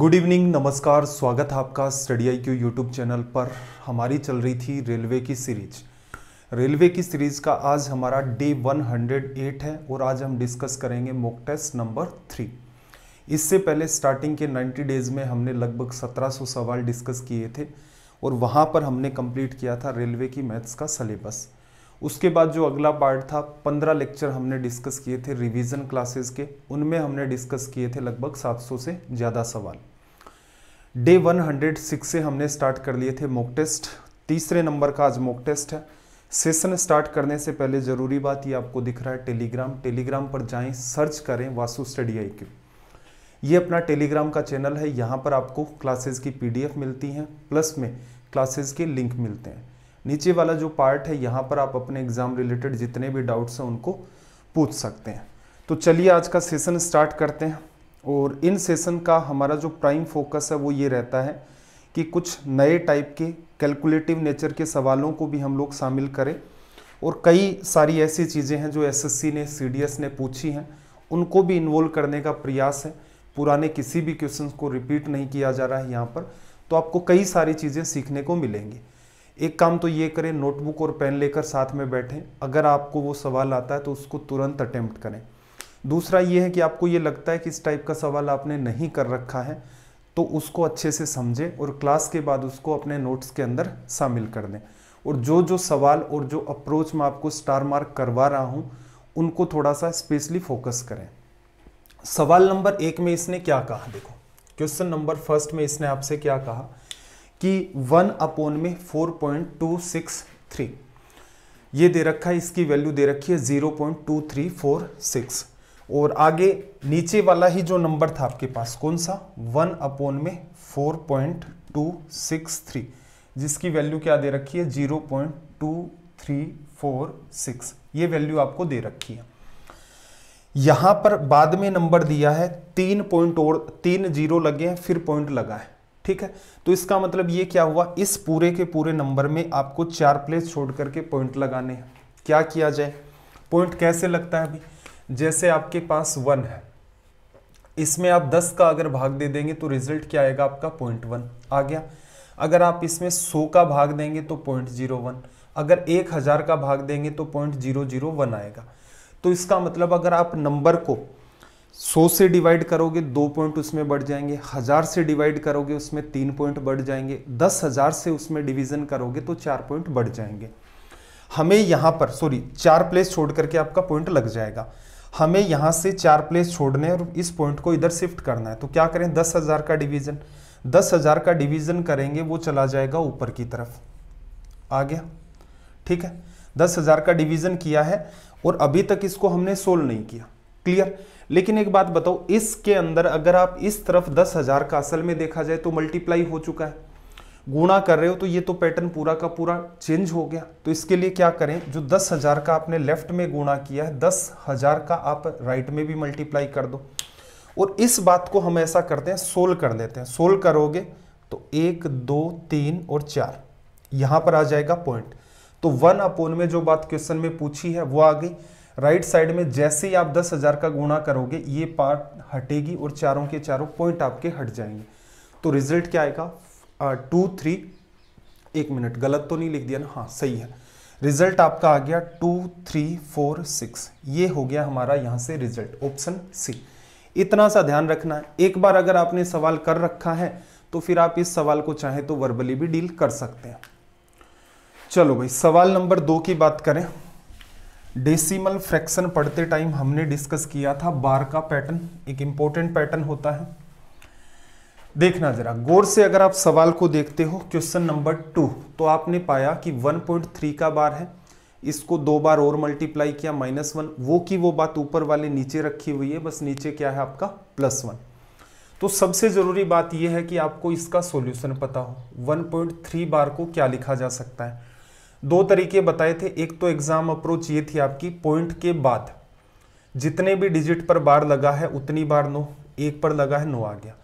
good evening नमस्कार स्वागत है आपका study I Q YouTube channel पर हमारी चल रही थी रेलवे की सीरीज रेलवे की सीरीज का आज हमारा डे 108 है और आज हम डिस्कस करेंगे मॉक टेस्ट नंबर थ्री इससे पहले स्टार्टिंग के 90 डेज में हमने लगभग 1700 सवाल डिस्कस किए थे और वहाँ पर हमने कंप्लीट किया था रेलवे की मैथ्स का सिलेबस उसके बाद जो अगला पार्ट था पंद्रह लेक्चर हमने डिस्कस किए थे रिवीजन क्लासेस के उनमें हमने डिस्कस किए थे लगभग 700 से ज़्यादा सवाल डे 106 से हमने स्टार्ट कर लिए थे मॉक टेस्ट तीसरे नंबर का आज मॉक टेस्ट है सेशन स्टार्ट करने से पहले ज़रूरी बात ये आपको दिख रहा है टेलीग्राम टेलीग्राम पर जाए सर्च करें वासु स्टडी आई क्यू ये अपना टेलीग्राम का चैनल है यहाँ पर आपको क्लासेस की पीडीएफ मिलती हैं प्लस में क्लासेस के लिंक मिलते हैं नीचे वाला जो पार्ट है यहाँ पर आप अपने एग्ज़ाम रिलेटेड जितने भी डाउट्स हैं उनको पूछ सकते हैं तो चलिए आज का सेशन स्टार्ट करते हैं और इन सेशन का हमारा जो प्राइम फोकस है वो ये रहता है कि कुछ नए टाइप के कैलकुलेटिव नेचर के सवालों को भी हम लोग शामिल करें और कई सारी ऐसी चीज़ें हैं जो एसएससी ने सी ने पूछी हैं उनको भी इन्वॉल्व करने का प्रयास है पुराने किसी भी क्वेश्चन को रिपीट नहीं किया जा रहा है यहाँ पर तो आपको कई सारी चीज़ें सीखने को मिलेंगी एक काम तो ये करें नोटबुक और पेन लेकर साथ में बैठें अगर आपको वो सवाल आता है तो उसको तुरंत अटैम्प्ट करें दूसरा ये है कि आपको ये लगता है कि इस टाइप का सवाल आपने नहीं कर रखा है तो उसको अच्छे से समझें और क्लास के बाद उसको अपने नोट्स के अंदर शामिल कर दें और जो जो सवाल और जो अप्रोच मैं आपको स्टार मार्क करवा रहा हूँ उनको थोड़ा सा स्पेशली फोकस करें सवाल नंबर एक में इसने क्या कहा देखो क्वेश्चन नंबर फर्स्ट में इसने आपसे क्या कहा कि वन अपोन में four point two six three ये दे रखा है इसकी वैल्यू दे रखी है zero point two three four six और आगे नीचे वाला ही जो नंबर था आपके पास कौन सा वन अपोन में four point two six three जिसकी वैल्यू क्या दे रखी है zero point two three four six ये वैल्यू आपको दे रखी है यहाँ पर बाद में नंबर दिया है तीन पॉइंट और तीन जीरो लगे हैं फिर पॉइंट लगा है ठीक है तो इसका मतलब ये क्या हुआ इस पूरे के पूरे नंबर में आपको चार प्लेस छोड़ करके पॉइंट लगाने हैं क्या किया जाए पॉइंट कैसे लगता है अभी जैसे आपके पास वन है इसमें आप दस का अगर भाग दे देंगे तो रिजल्ट क्या आएगा आपका पॉइंट वन आ गया अगर आप इसमें सौ का भाग देंगे तो पॉइंट जीरो वन अगर एक हज़ार का भाग देंगे तो पॉइंट जीरो जीरो वन आएगा तो इसका मतलब अगर आप नंबर को सौ से डिवाइड करोगे दो पॉइंट उसमें बढ़ जाएंगे हज़ार से डिवाइड करोगे उसमें तीन पॉइंट बढ़ जाएंगे दस हज़ार से उसमें डिवीज़न करोगे तो चार पॉइंट बढ़ जाएंगे हमें यहां पर सॉरी चार प्लेस छोड़ करके आपका पॉइंट लग जाएगा हमें यहां से चार प्लेस छोड़ने और इस पॉइंट को इधर शिफ्ट करना है तो क्या करें दस हज़ार का डिवीज़न दस हज़ार का डिवीज़न करेंगे वो चला जाएगा ऊपर की तरफ आ गया ठीक है दस हज़ार का डिवीज़न किया है और अभी तक इसको हमने सोल्व नहीं किया क्लियर लेकिन एक बात बताओ इसके अंदर अगर आप इस तरफ दस हजार का असल में देखा जाए तो मल्टीप्लाई हो चुका है गुणा कर रहे हो तो ये तो पैटर्न पूरा का पूरा चेंज हो गया तो इसके लिए क्या करें जो दस हजार का आपने लेफ्ट में गुणा किया है दस हजार का आप राइट में भी मल्टीप्लाई कर दो और इस बात को हम ऐसा करते हैं सोल्व कर देते हैं सोल्व करोगे तो एक दो तीन और चार यहां पर आ जाएगा पॉइंट तो वन अपोन में जो बात क्वेश्चन में पूछी है वो आ गई राइट साइड में जैसे ही आप दस हज़ार का गुणा करोगे ये पार्ट हटेगी और चारों के चारों पॉइंट आपके हट जाएंगे तो रिजल्ट क्या आएगा टू थ्री एक मिनट गलत तो नहीं लिख दिया ना हाँ सही है रिजल्ट आपका आ गया टू थ्री फोर सिक्स ये हो गया हमारा यहाँ से रिजल्ट ऑप्शन सी इतना सा ध्यान रखना है एक बार अगर आपने सवाल कर रखा है तो फिर आप इस सवाल को चाहे तो वर्बली भी डील कर सकते हैं चलो भाई सवाल नंबर दो की बात करें डेसिमल फ्रैक्शन पढ़ते टाइम हमने डिस्कस किया था बार का पैटर्न एक इंपॉर्टेंट पैटर्न होता है देखना जरा गौर से अगर आप सवाल को देखते हो क्वेश्चन नंबर टू तो आपने पाया कि 1.3 का बार है इसको दो बार और मल्टीप्लाई किया माइनस वन वो की वो बात ऊपर वाले नीचे रखी हुई है बस नीचे क्या है आपका प्लस वन तो सबसे ज़रूरी बात यह है कि आपको इसका सॉल्यूशन पता हो 1.3 बार को क्या लिखा जा सकता है दो तरीके बताए थे एक तो एग्ज़ाम अप्रोच ये थी आपकी पॉइंट के बाद जितने भी डिजिट पर बार लगा है उतनी बार नो एक पर लगा है नो आ गया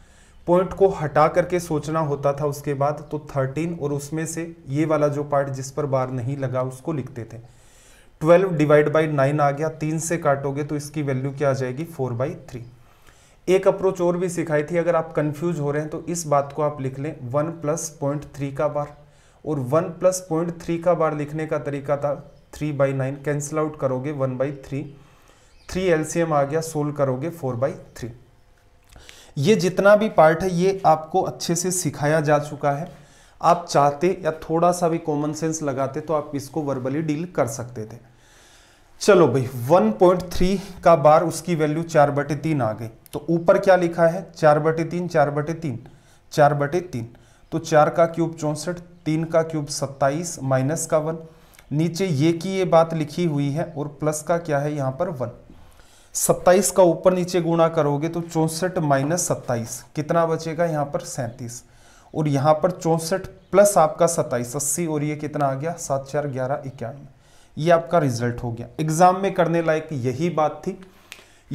पॉइंट को हटा करके सोचना होता था उसके बाद तो थर्टीन और उसमें से ये वाला जो पार्ट जिस पर बार नहीं लगा उसको लिखते थे ट्वेल्व डिवाइड बाई नाइन आ गया तीन से काटोगे तो इसकी वैल्यू क्या आ जाएगी फोर बाई थ्री एक अप्रोच और भी सिखाई थी अगर आप कंफ्यूज हो रहे हैं तो इस बात को आप लिख लें वन प्लस पॉइंट थ्री का बार और वन प्लस पॉइंट थ्री का बार लिखने का तरीका था three by nine cancel out करोगे one by three three LCM आ गया सोल्व करोगे फोर बाई थ्री ये जितना भी पार्ट है ये आपको अच्छे से सिखाया जा चुका है आप चाहते या थोड़ा सा भी कॉमन सेंस लगाते तो आप इसको वर्बली डील कर सकते थे चलो भाई 1.3 का बार उसकी वैल्यू चार बटे तीन आ गई तो ऊपर क्या लिखा है चार बटे तीन चार बटे तीन चार बटे तीन तो चार का क्यूब चौंसठ तीन का क्यूब सत्ताईस माइनस का वन नीचे ये की ये बात लिखी हुई है और प्लस का क्या है यहाँ पर वन सत्ताईस का ऊपर नीचे गुणा करोगे तो चौंसठ माइनस सत्ताईस कितना बचेगा यहाँ पर सैंतीस और यहाँ पर चौंसठ प्लस आपका सत्ताईस अस्सी और ये कितना आ गया सात चार ग्यारह इक्यानवे ये आपका रिजल्ट हो गया एग्जाम में करने लायक यही बात थी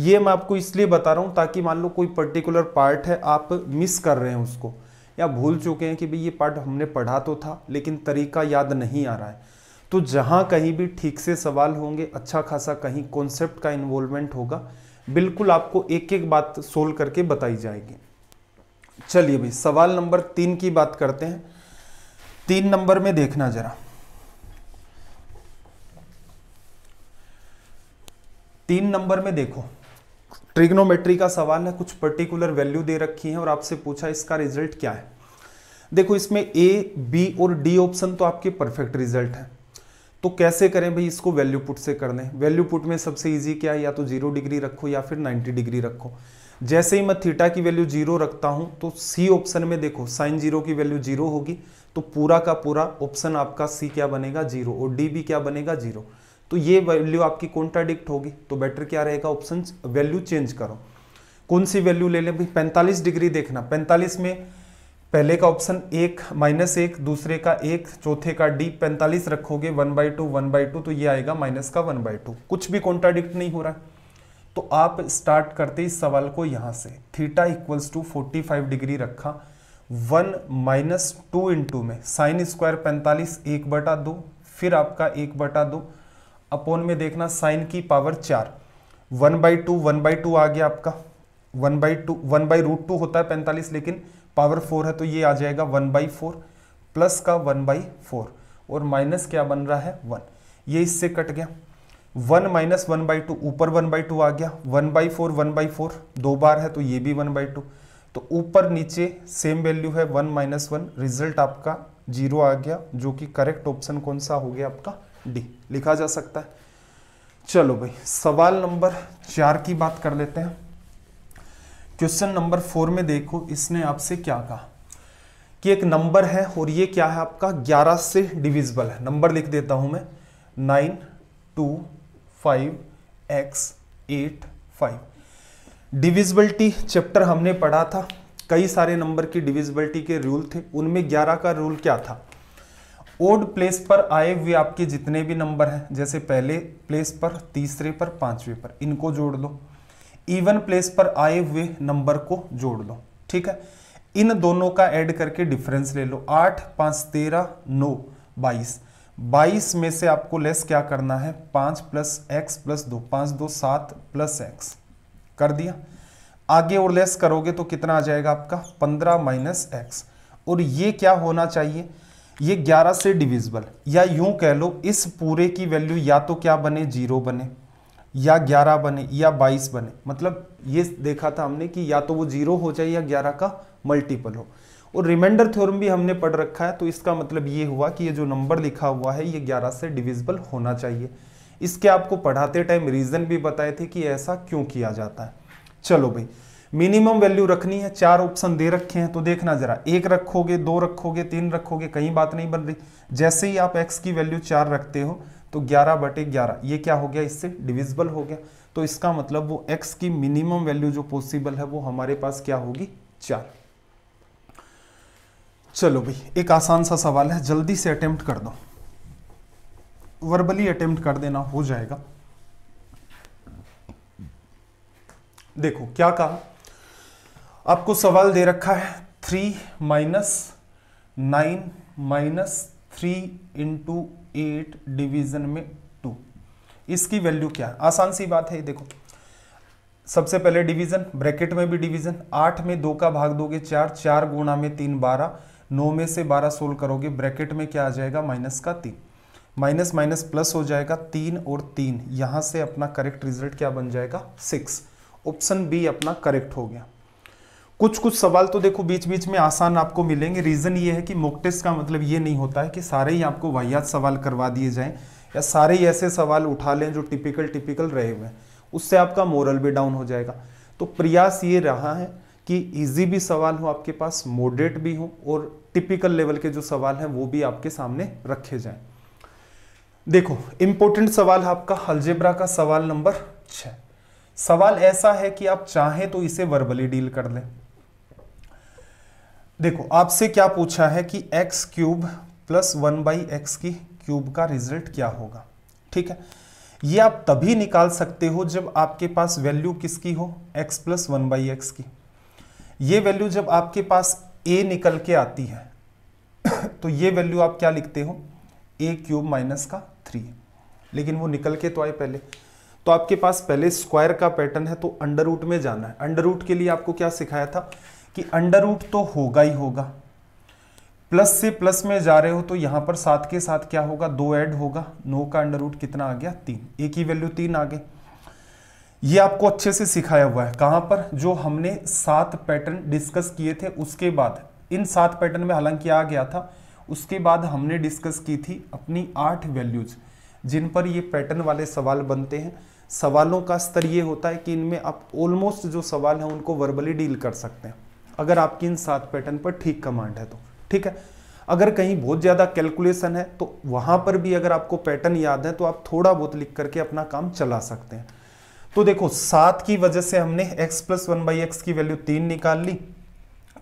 ये मैं आपको इसलिए बता रहा हूँ ताकि मान लो कोई पर्टिकुलर पार्ट है आप मिस कर रहे हैं उसको या भूल चुके हैं कि भाई ये पार्ट हमने पढ़ा तो था लेकिन तरीका याद नहीं आ रहा है तो जहाँ कहीं भी ठीक से सवाल होंगे अच्छा खासा कहीं कॉन्सेप्ट का इन्वॉल्वमेंट होगा बिल्कुल आपको एक एक बात सोल्व करके बताई जाएगी चलिए भाई सवाल नंबर तीन की बात करते हैं तीन नंबर में देखना जरा तीन नंबर में देखो ट्रिग्नोमेट्री का सवाल है कुछ पर्टिकुलर वैल्यू दे रखी है और आपसे पूछा इसका रिजल्ट क्या है देखो इसमें ए बी और डी ऑप्शन तो आपके परफेक्ट रिजल्ट है तो कैसे करें भाई इसको वैल्यू पुट से कर दें वैल्यू पुट में सबसे ईजी क्या है या तो जीरो डिग्री रखो या फिर नाइन्टी डिग्री रखो जैसे ही मैं थीटा की वैल्यू जीरो रखता हूं तो सी ऑप्शन में देखो साइन जीरो की वैल्यू जीरो होगी तो पूरा का पूरा ऑप्शन आपका सी क्या बनेगा जीरो और डी भी क्या बनेगा जीरो तो ये वैल्यू आपकी कॉन्ट्राडिक्ट होगी तो बेटर क्या रहेगा ऑप्शन वैल्यू चेंज करो कौन सी वैल्यू ले लें भाई पैंतालीस डिग्री देखना पैंतालीस में पहले का ऑप्शन एक माइनस एक दूसरे का एक चौथे का डी पैंतालीस रखोगे one by two one by two तो ये आएगा माइनस का वन बाई टू कुछ भी कॉन्ट्राडिक्ट नहीं हो रहा है तो आप स्टार्ट करते इस सवाल को यहां से theta equals to forty five degree रखा वन माइनस टू इंटू में साइन स्क्वायर पैंतालीस एक बटा दो फिर आपका एक बटा दो अपॉन में देखना साइन की पावर चार one by two one by two आ गया आपका one by two one by root two होता है पैंतालीस लेकिन पावर फोर है तो ये आ जाएगा वन बाई फोर प्लस का वन बाई फोर और माइनस क्या बन रहा है वन ये इससे कट गया one minus one by two ऊपर वन बाई टू आ गया one by four one by four दो बार है तो ये भी वन बाई टू तो ऊपर नीचे सेम वैल्यू है वन माइनस वन रिजल्ट आपका जीरो आ गया जो कि करेक्ट ऑप्शन कौन सा हो गया आपका डी लिखा जा सकता है चलो भाई सवाल नंबर चार की बात कर लेते हैं क्वेश्चन नंबर फोर में देखो इसने आपसे क्या कहा कि एक नंबर है और ये क्या है आपका ग्यारह से डिविजिबल है नंबर लिख देता हूं मैं nine two five x eight five divisibility chapter हमने पढ़ा था कई सारे नंबर की डिविजिबिलिटी के रूल थे उनमें ग्यारह का रूल क्या था ओड प्लेस पर आए हुए आपके जितने भी नंबर हैं जैसे पहले प्लेस पर तीसरे पर पांचवे पर इनको जोड़ लो इवन प्लेस पर आए हुए नंबर को जोड़ लो ठीक है इन दोनों का ऐड करके डिफरेंस ले लो आठ पाँच तेरह नौ बाईस बाईस में से आपको लेस क्या करना है पाँच प्लस एक्स प्लस दो पाँच दो सात प्लस एक्स कर दिया आगे और लेस करोगे तो कितना आ जाएगा आपका पंद्रह माइनस एक्स और ये क्या होना चाहिए ये 11 से डिविजिबल या यूं कह लो इस पूरे की वैल्यू या तो क्या बने जीरो बने या 11 बने या 22 बने मतलब ये देखा था हमने कि या तो वो जीरो हो जाए या 11 का मल्टीपल हो और रिमाइंडर थ्योरम भी हमने पढ़ रखा है तो इसका मतलब ये हुआ कि ये जो नंबर लिखा हुआ है ये 11 से डिविजिबल होना चाहिए इसके आपको पढ़ाते टाइम रीज़न भी बताए थे कि ऐसा क्यों किया जाता है चलो भाई मिनिमम वैल्यू रखनी है चार ऑप्शन दे रखे हैं तो देखना जरा एक रखोगे दो रखोगे तीन रखोगे कहीं बात नहीं बन रही जैसे ही आप एक्स की वैल्यू चार रखते हो तो ग्यारह बटे ग्यारह ये क्या हो गया इससे डिविजिबल हो गया तो इसका मतलब वो एक्स की मिनिमम वैल्यू जो पॉसिबल है वो हमारे पास क्या होगी चार चलो भाई एक आसान सा सवाल है जल्दी से अटेम्प्ट कर दो वर्बली अटेम्प्ट कर देना हो जाएगा देखो क्या कहा आपको सवाल दे रखा है three minus nine minus three into eight division में टू इसकी वैल्यू क्या है आसान सी बात है देखो सबसे पहले डिवीजन ब्रैकेट में भी डिवीजन आठ में दो का भाग दोगे चार चार गुणा में तीन बारह नौ में से बारह सोल्व करोगे ब्रैकेट में क्या आ जाएगा माइनस का तीन माइनस माइनस प्लस हो जाएगा तीन और तीन यहाँ से अपना करेक्ट रिजल्ट क्या बन जाएगा सिक्स ऑप्शन बी अपना करेक्ट हो गया कुछ कुछ सवाल तो देखो बीच बीच में आसान आपको मिलेंगे रीज़न ये है कि मोक टेस्ट का मतलब ये नहीं होता है कि सारे ही आपको वाहियात सवाल करवा दिए जाएं या सारे ही ऐसे सवाल उठा लें जो टिपिकल टिपिकल रहे हुए हैं उससे आपका मोरल भी डाउन हो जाएगा तो प्रयास ये रहा है कि इजी भी सवाल हो आपके पास मोडरेट भी हो और टिपिकल लेवल के जो सवाल हैं वो भी आपके सामने रखे जाएं देखो इम्पोर्टेंट सवाल है आपका हल्जेब्रा का सवाल नंबर छः सवाल ऐसा है कि आप चाहें तो इसे वर्बली डील कर लें देखो आपसे क्या पूछा है कि x cube plus one by x की क्यूब का रिजल्ट क्या होगा ठीक है ये आप तभी निकाल सकते हो जब आपके पास वैल्यू किसकी हो x plus one by x की ये वैल्यू जब आपके पास a निकल के आती है तो ये वैल्यू आप क्या लिखते हो a क्यूब माइनस का थ्री लेकिन वो निकल के तो आए पहले तो आपके पास पहले स्क्वायर का पैटर्न है तो अंडर रूट में जाना है अंडर रूट के लिए आपको क्या सिखाया था कि अंडर रूट तो होगा ही होगा प्लस से प्लस में जा रहे हो तो यहां पर सात के साथ क्या होगा दो ऐड होगा नो का अंडर रूट कितना आ गया तीन एक ही वैल्यू तीन आ गए ये आपको अच्छे से सिखाया हुआ है कहां पर जो हमने सात पैटर्न डिस्कस किए थे उसके बाद इन सात पैटर्न में हालांकि आ गया था उसके बाद हमने डिस्कस की थी अपनी आठ वैल्यूज जिन पर ये पैटर्न वाले सवाल बनते हैं सवालों का स्तर ये होता है कि इनमें आप ऑलमोस्ट जो सवाल हैं उनको वर्बली डील कर सकते हैं अगर आपकी इन सात पैटर्न पर ठीक कमांड है तो ठीक है अगर कहीं बहुत ज़्यादा कैलकुलेशन है तो वहाँ पर भी अगर आपको पैटर्न याद है तो आप थोड़ा बहुत लिख करके अपना काम चला सकते हैं तो देखो सात की वजह से हमने x plus one by x की वैल्यू तीन निकाल ली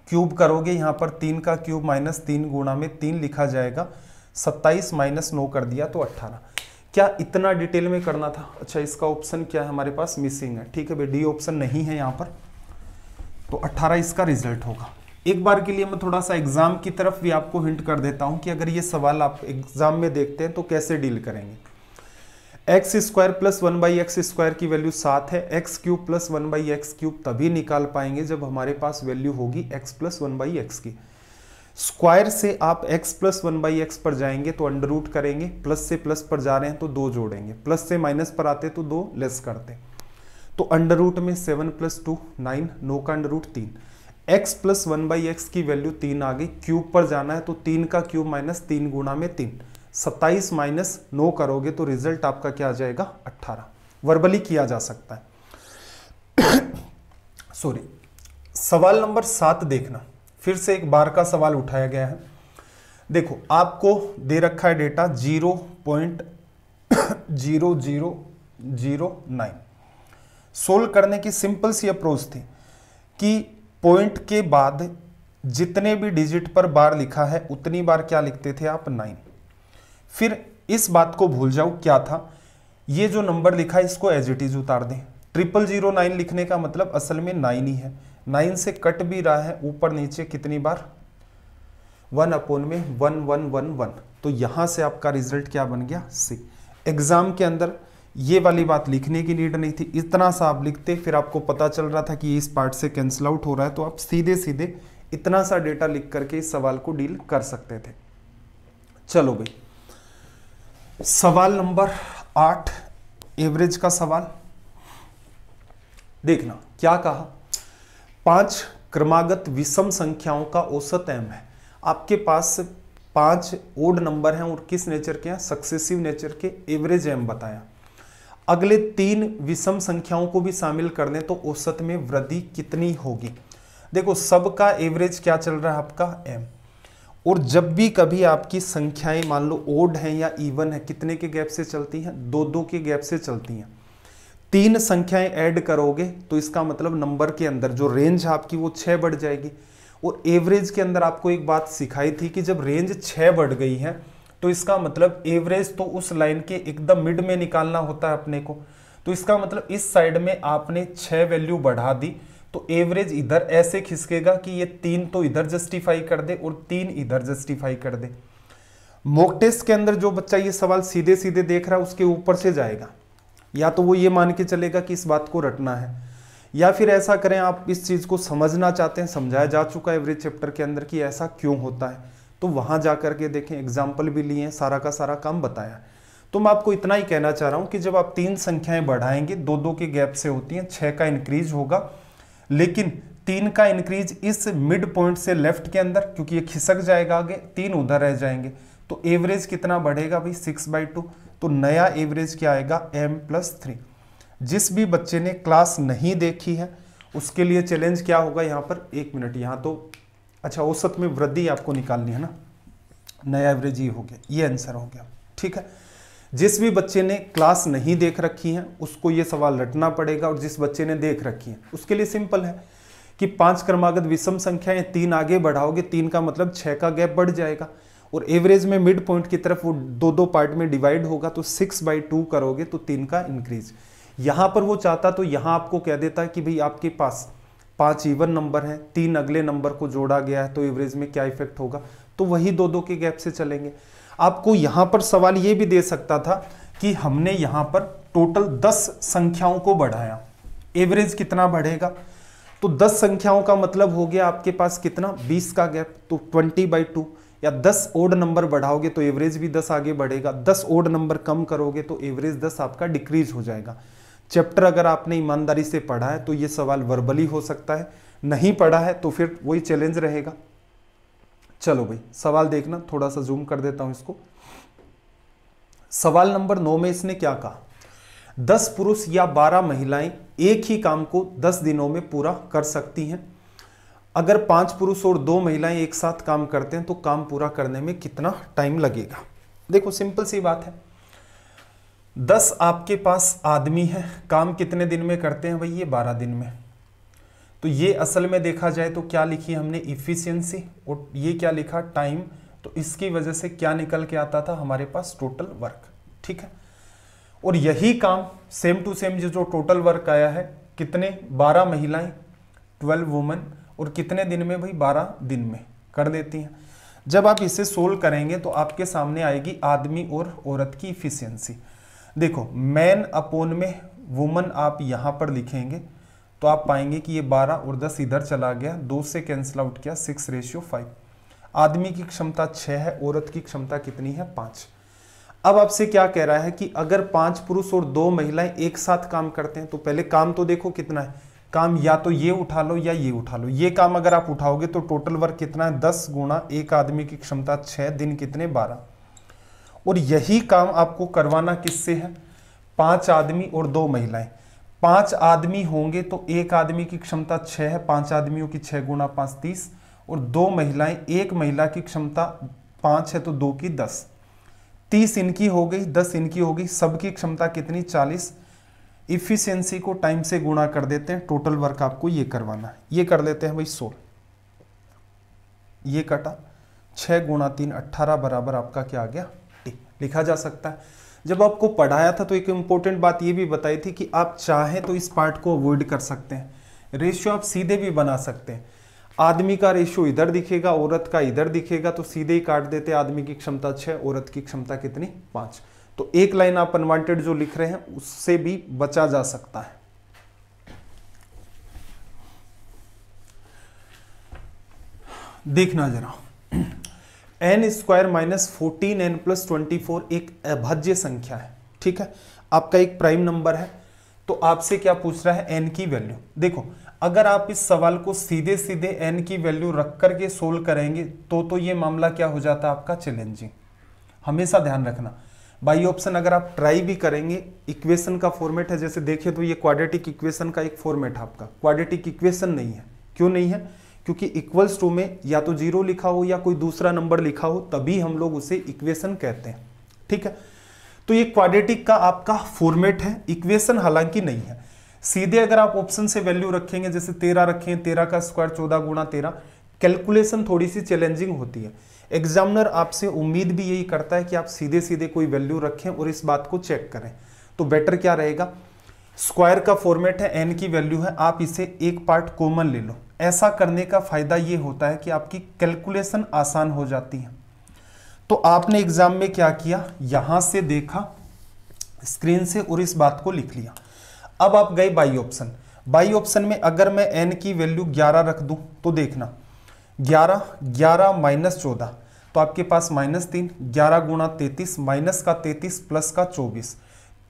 क्यूब करोगे यहाँ पर तीन का क्यूब माइनस तीन गुणा में तीन लिखा जाएगा सत्ताईस माइनस नौ कर दिया तो अट्ठारह क्या इतना डिटेल में करना था अच्छा इसका ऑप्शन क्या है हमारे पास मिसिंग है ठीक है भाई डी ऑप्शन नहीं है यहाँ पर तो 18 इसका रिजल्ट होगा एक बार के लिए मैं थोड़ा सा एग्जाम की तरफ भी आपको हिंट कर देता हूं कि अगर ये सवाल आप एग्जाम में देखते हैं तो कैसे डील करेंगे x square plus one by x square की वैल्यू सात है x cube plus one by x cube तभी निकाल पाएंगे जब हमारे पास वैल्यू होगी x plus one by x की स्क्वायर से आप x plus one by x पर जाएंगे तो अंडर रूट करेंगे प्लस से प्लस पर जा रहे हैं तो दो जोड़ेंगे प्लस से माइनस पर आते तो दो लेस करते तो अंडर रूट में seven plus two nine no का अंडर रूट तीन x plus one by x की वैल्यू तीन आ गई क्यूब पर जाना है तो तीन का क्यूब माइनस तीन गुणा में तीन सत्ताईस माइनस नो करोगे तो रिजल्ट आपका क्या आ जाएगा अट्ठारह वर्बली किया जा सकता है सॉरी सवाल नंबर सात देखना फिर से एक बार का सवाल उठाया गया है देखो आपको दे रखा है data zero point zero zero zero nine solve करने की सिंपल सी अप्रोच थी कि पॉइंट के बाद जितने भी डिजिट पर बार लिखा है उतनी बार क्या लिखते थे आप नाइन फिर इस बात को भूल जाओ क्या था ये जो नंबर लिखा है इसको एज इट इज उतार दें ट्रिपल जीरो नाइन लिखने का मतलब असल में नाइन ही है नाइन से कट भी रहा है ऊपर नीचे कितनी बार वन अपोन में वन वन वन वन तो यहां से आपका रिजल्ट क्या बन गया सी एग्जाम के अंदर ये वाली बात लिखने की नीड नहीं थी इतना सा आप लिखते फिर आपको पता चल रहा था कि इस पार्ट से कैंसिल आउट हो रहा है तो आप सीधे सीधे इतना सा डेटा लिख करके इस सवाल को डील कर सकते थे चलो भाई सवाल नंबर आठ एवरेज का सवाल देखना क्या कहा पांच क्रमागत विषम संख्याओं का औसत एम है आपके पास पांच ओड नंबर हैं और किस नेचर के हैं सक्सेसिव नेचर के एवरेज एम बताया अगले तीन विषम संख्याओं को भी शामिल कर दें तो औसत में वृद्धि कितनी होगी देखो सबका एवरेज क्या चल रहा है आपका एम और जब भी कभी आपकी संख्याएं मान लो ओड हैं या इवन है कितने के गैप से चलती हैं दो दो के गैप से चलती हैं तीन संख्याएं ऐड करोगे तो इसका मतलब नंबर के अंदर जो रेंज आपकी वो छः बढ़ जाएगी और एवरेज के अंदर आपको एक बात सिखाई थी कि जब रेंज छः बढ़ गई है तो इसका मतलब एवरेज तो उस लाइन के एकदम मिड में निकालना होता है अपने को तो इसका मतलब इस साइड में आपने छः वैल्यू बढ़ा दी तो एवरेज इधर ऐसे खिसकेगा कि ये तीन तो इधर जस्टिफाई कर दे और तीन इधर जस्टिफाई कर दे मोक टेस्ट के अंदर जो बच्चा ये सवाल सीधे सीधे देख रहा है उसके ऊपर से जाएगा या तो वो ये मान के चलेगा कि इस बात को रटना है या फिर ऐसा करें आप इस चीज़ को समझना चाहते हैं समझाया जा चुका है एवरेज चैप्टर के अंदर कि ऐसा क्यों होता है तो वहाँ जा के देखें एग्जाम्पल भी लिए हैं सारा का सारा काम बताया तो मैं आपको इतना ही कहना चाह रहा हूँ कि जब आप तीन संख्याएं बढ़ाएंगे दो दो के गैप से होती हैं छः का इंक्रीज होगा लेकिन तीन का इंक्रीज इस मिड पॉइंट से लेफ्ट के अंदर क्योंकि ये खिसक जाएगा आगे तीन उधर रह जाएंगे तो एवरेज कितना बढ़ेगा भाई सिक्स बाई टू तो नया एवरेज क्या आएगा एम प्लस थ्री जिस भी बच्चे ने क्लास नहीं देखी है उसके लिए चैलेंज क्या होगा यहाँ पर एक मिनट यहाँ तो अच्छा औसत में वृद्धि आपको निकालनी है ना नया एवरेज ये हो गया ये आंसर हो गया ठीक है जिस भी बच्चे ने क्लास नहीं देख रखी है उसको ये सवाल रटना पड़ेगा और जिस बच्चे ने देख रखी है उसके लिए सिंपल है कि पांच क्रमागत विषम संख्याएं तीन आगे बढ़ाओगे तीन का मतलब छः का गैप बढ़ जाएगा और एवरेज में मिड पॉइंट की तरफ वो दो दो पार्ट में डिवाइड होगा तो सिक्स बाई टू करोगे तो तीन का इंक्रीज यहाँ पर वो चाहता तो यहाँ आपको कह देता कि भाई आपके पास पांच इवन नंबर है तीन अगले नंबर को जोड़ा गया है तो एवरेज में क्या इफेक्ट होगा तो वही दो दो के गैप से चलेंगे आपको यहाँ पर सवाल ये भी दे सकता था कि हमने यहाँ पर टोटल दस संख्याओं को बढ़ाया एवरेज कितना बढ़ेगा तो दस संख्याओं का मतलब हो गया आपके पास कितना बीस का गैप तो ट्वेंटी बाई टू या 10 ओड नंबर बढ़ाओगे तो एवरेज भी 10 आगे बढ़ेगा 10 ओड नंबर कम करोगे तो एवरेज 10 आपका डिक्रीज हो जाएगा चैप्टर अगर आपने ईमानदारी से पढ़ा है तो ये सवाल वर्बली हो सकता है नहीं पढ़ा है तो फिर वही चैलेंज रहेगा चलो भाई सवाल देखना थोड़ा सा जूम कर देता हूं इसको सवाल नंबर नौ में इसने क्या कहा दस पुरुष या बारह महिलाएं एक ही काम को दस दिनों में पूरा कर सकती हैं अगर पांच पुरुष और दो महिलाएं एक साथ काम करते हैं तो काम पूरा करने में कितना टाइम लगेगा देखो सिंपल सी बात है दस आपके पास आदमी है काम कितने दिन में करते हैं भाई ये बारह दिन में तो ये असल में देखा जाए तो क्या लिखी हमने इफ़िशियंसी और ये क्या लिखा टाइम तो इसकी वजह से क्या निकल के आता था हमारे पास टोटल वर्क ठीक है और यही काम सेम टू सेम जो टोटल वर्क आया है कितने बारह महिलाएं ट्वेल्व वुमेन और कितने दिन में भाई बारह दिन में कर देती हैं जब आप इसे सोल्व करेंगे तो आपके सामने आएगी आदमी और औरत की इफिशियंसी देखो मैन अपोन में वुमन आप यहाँ पर लिखेंगे तो आप पाएंगे कि ये 12 और 10 इधर चला गया दो से कैंसिल आउट किया सिक्स रेशियो फाइव आदमी की क्षमता छः है औरत की क्षमता कितनी है पाँच अब आपसे क्या कह रहा है कि अगर पांच पुरुष और दो महिलाएं एक साथ काम करते हैं तो पहले काम तो देखो कितना है काम या तो ये उठा लो या ये उठा लो ये काम अगर आप उठाओगे तो टोटल वर्क कितना है दस गुणा एक आदमी की क्षमता छह दिन कितने बारह और यही काम आपको करवाना किससे है पांच आदमी और दो महिलाएं पांच आदमी होंगे तो एक आदमी की क्षमता छह है पांच आदमियों की छह गुणा पांच तीस और दो महिलाएं एक महिला की क्षमता पांच है तो दो की दस तीस इनकी हो गई दस इनकी हो गई सबकी क्षमता कितनी चालीस इफिशियंसी को टाइम से गुणा कर देते हैं टोटल वर्क आपको ये करवाना है ये कर लेते हैं भाई सोलह ये कटा छः गुणा तीन अट्ठारह बराबर आपका क्या आ गया टी लिखा जा सकता है जब आपको पढ़ाया था तो एक इम्पोर्टेंट बात ये भी बताई थी कि आप चाहें तो इस पार्ट को अवॉइड कर सकते हैं रेशियो आप सीधे भी बना सकते हैं आदमी का रेशियो इधर दिखेगा औरत का इधर दिखेगा तो सीधे ही काट देते आदमी की क्षमता छः औरत की क्षमता कितनी पाँच तो एक लाइन आप अनवांटेड जो लिख रहे हैं उससे भी बचा जा सकता है देखना जरा n square minus fourteen n plus twenty four एक अभाज्य संख्या है ठीक है आपका एक प्राइम नंबर है तो आपसे क्या पूछ रहा है एन की वैल्यू देखो अगर आप इस सवाल को सीधे सीधे एन की वैल्यू रख करके सोल्व करेंगे तो तो ये मामला क्या हो जाता है आपका चैलेंजिंग हमेशा ध्यान रखना बाई ऑप्शन अगर आप ट्राई भी करेंगे इक्वेशन का फॉर्मेट है जैसे देखिए तो ये क्वाड्रेटिक इक्वेशन का एक फॉर्मेट है आपका क्वाड्रेटिक इक्वेशन नहीं है क्यों नहीं है क्योंकि इक्वल्स टू में या तो जीरो लिखा हो या कोई दूसरा नंबर लिखा हो तभी हम लोग उसे इक्वेशन कहते हैं ठीक है तो ये क्वाड्रेटिक का आपका फॉर्मेट है इक्वेशन हालांकि नहीं है सीधे अगर आप ऑप्शन से वैल्यू रखेंगे जैसे तेरह रखें तेरह का स्क्वायर चौदह गुणा तेरह कैलकुलेशन थोड़ी सी चैलेंजिंग होती है एग्जामिनर आपसे उम्मीद भी यही करता है कि आप सीधे सीधे कोई वैल्यू रखें और इस बात को चेक करें तो बेटर क्या रहेगा स्क्वायर का फॉर्मेट है एन की वैल्यू है आप इसे एक पार्ट कॉमन ले लो ऐसा करने का फायदा यह होता है कि आपकी कैलकुलेशन आसान हो जाती है तो आपने एग्जाम में क्या किया यहां से देखा स्क्रीन से और इस बात को लिख लिया अब आप गए बाई ऑप्शन बाई ऑप्शन में अगर मैं एन की वैल्यू 11 रख दूं तो देखना 11 11 माइनस चौदह तो आपके पास माइनस तीन ग्यारह गुणा तैतीस माइनस का तैतीस प्लस का चौबीस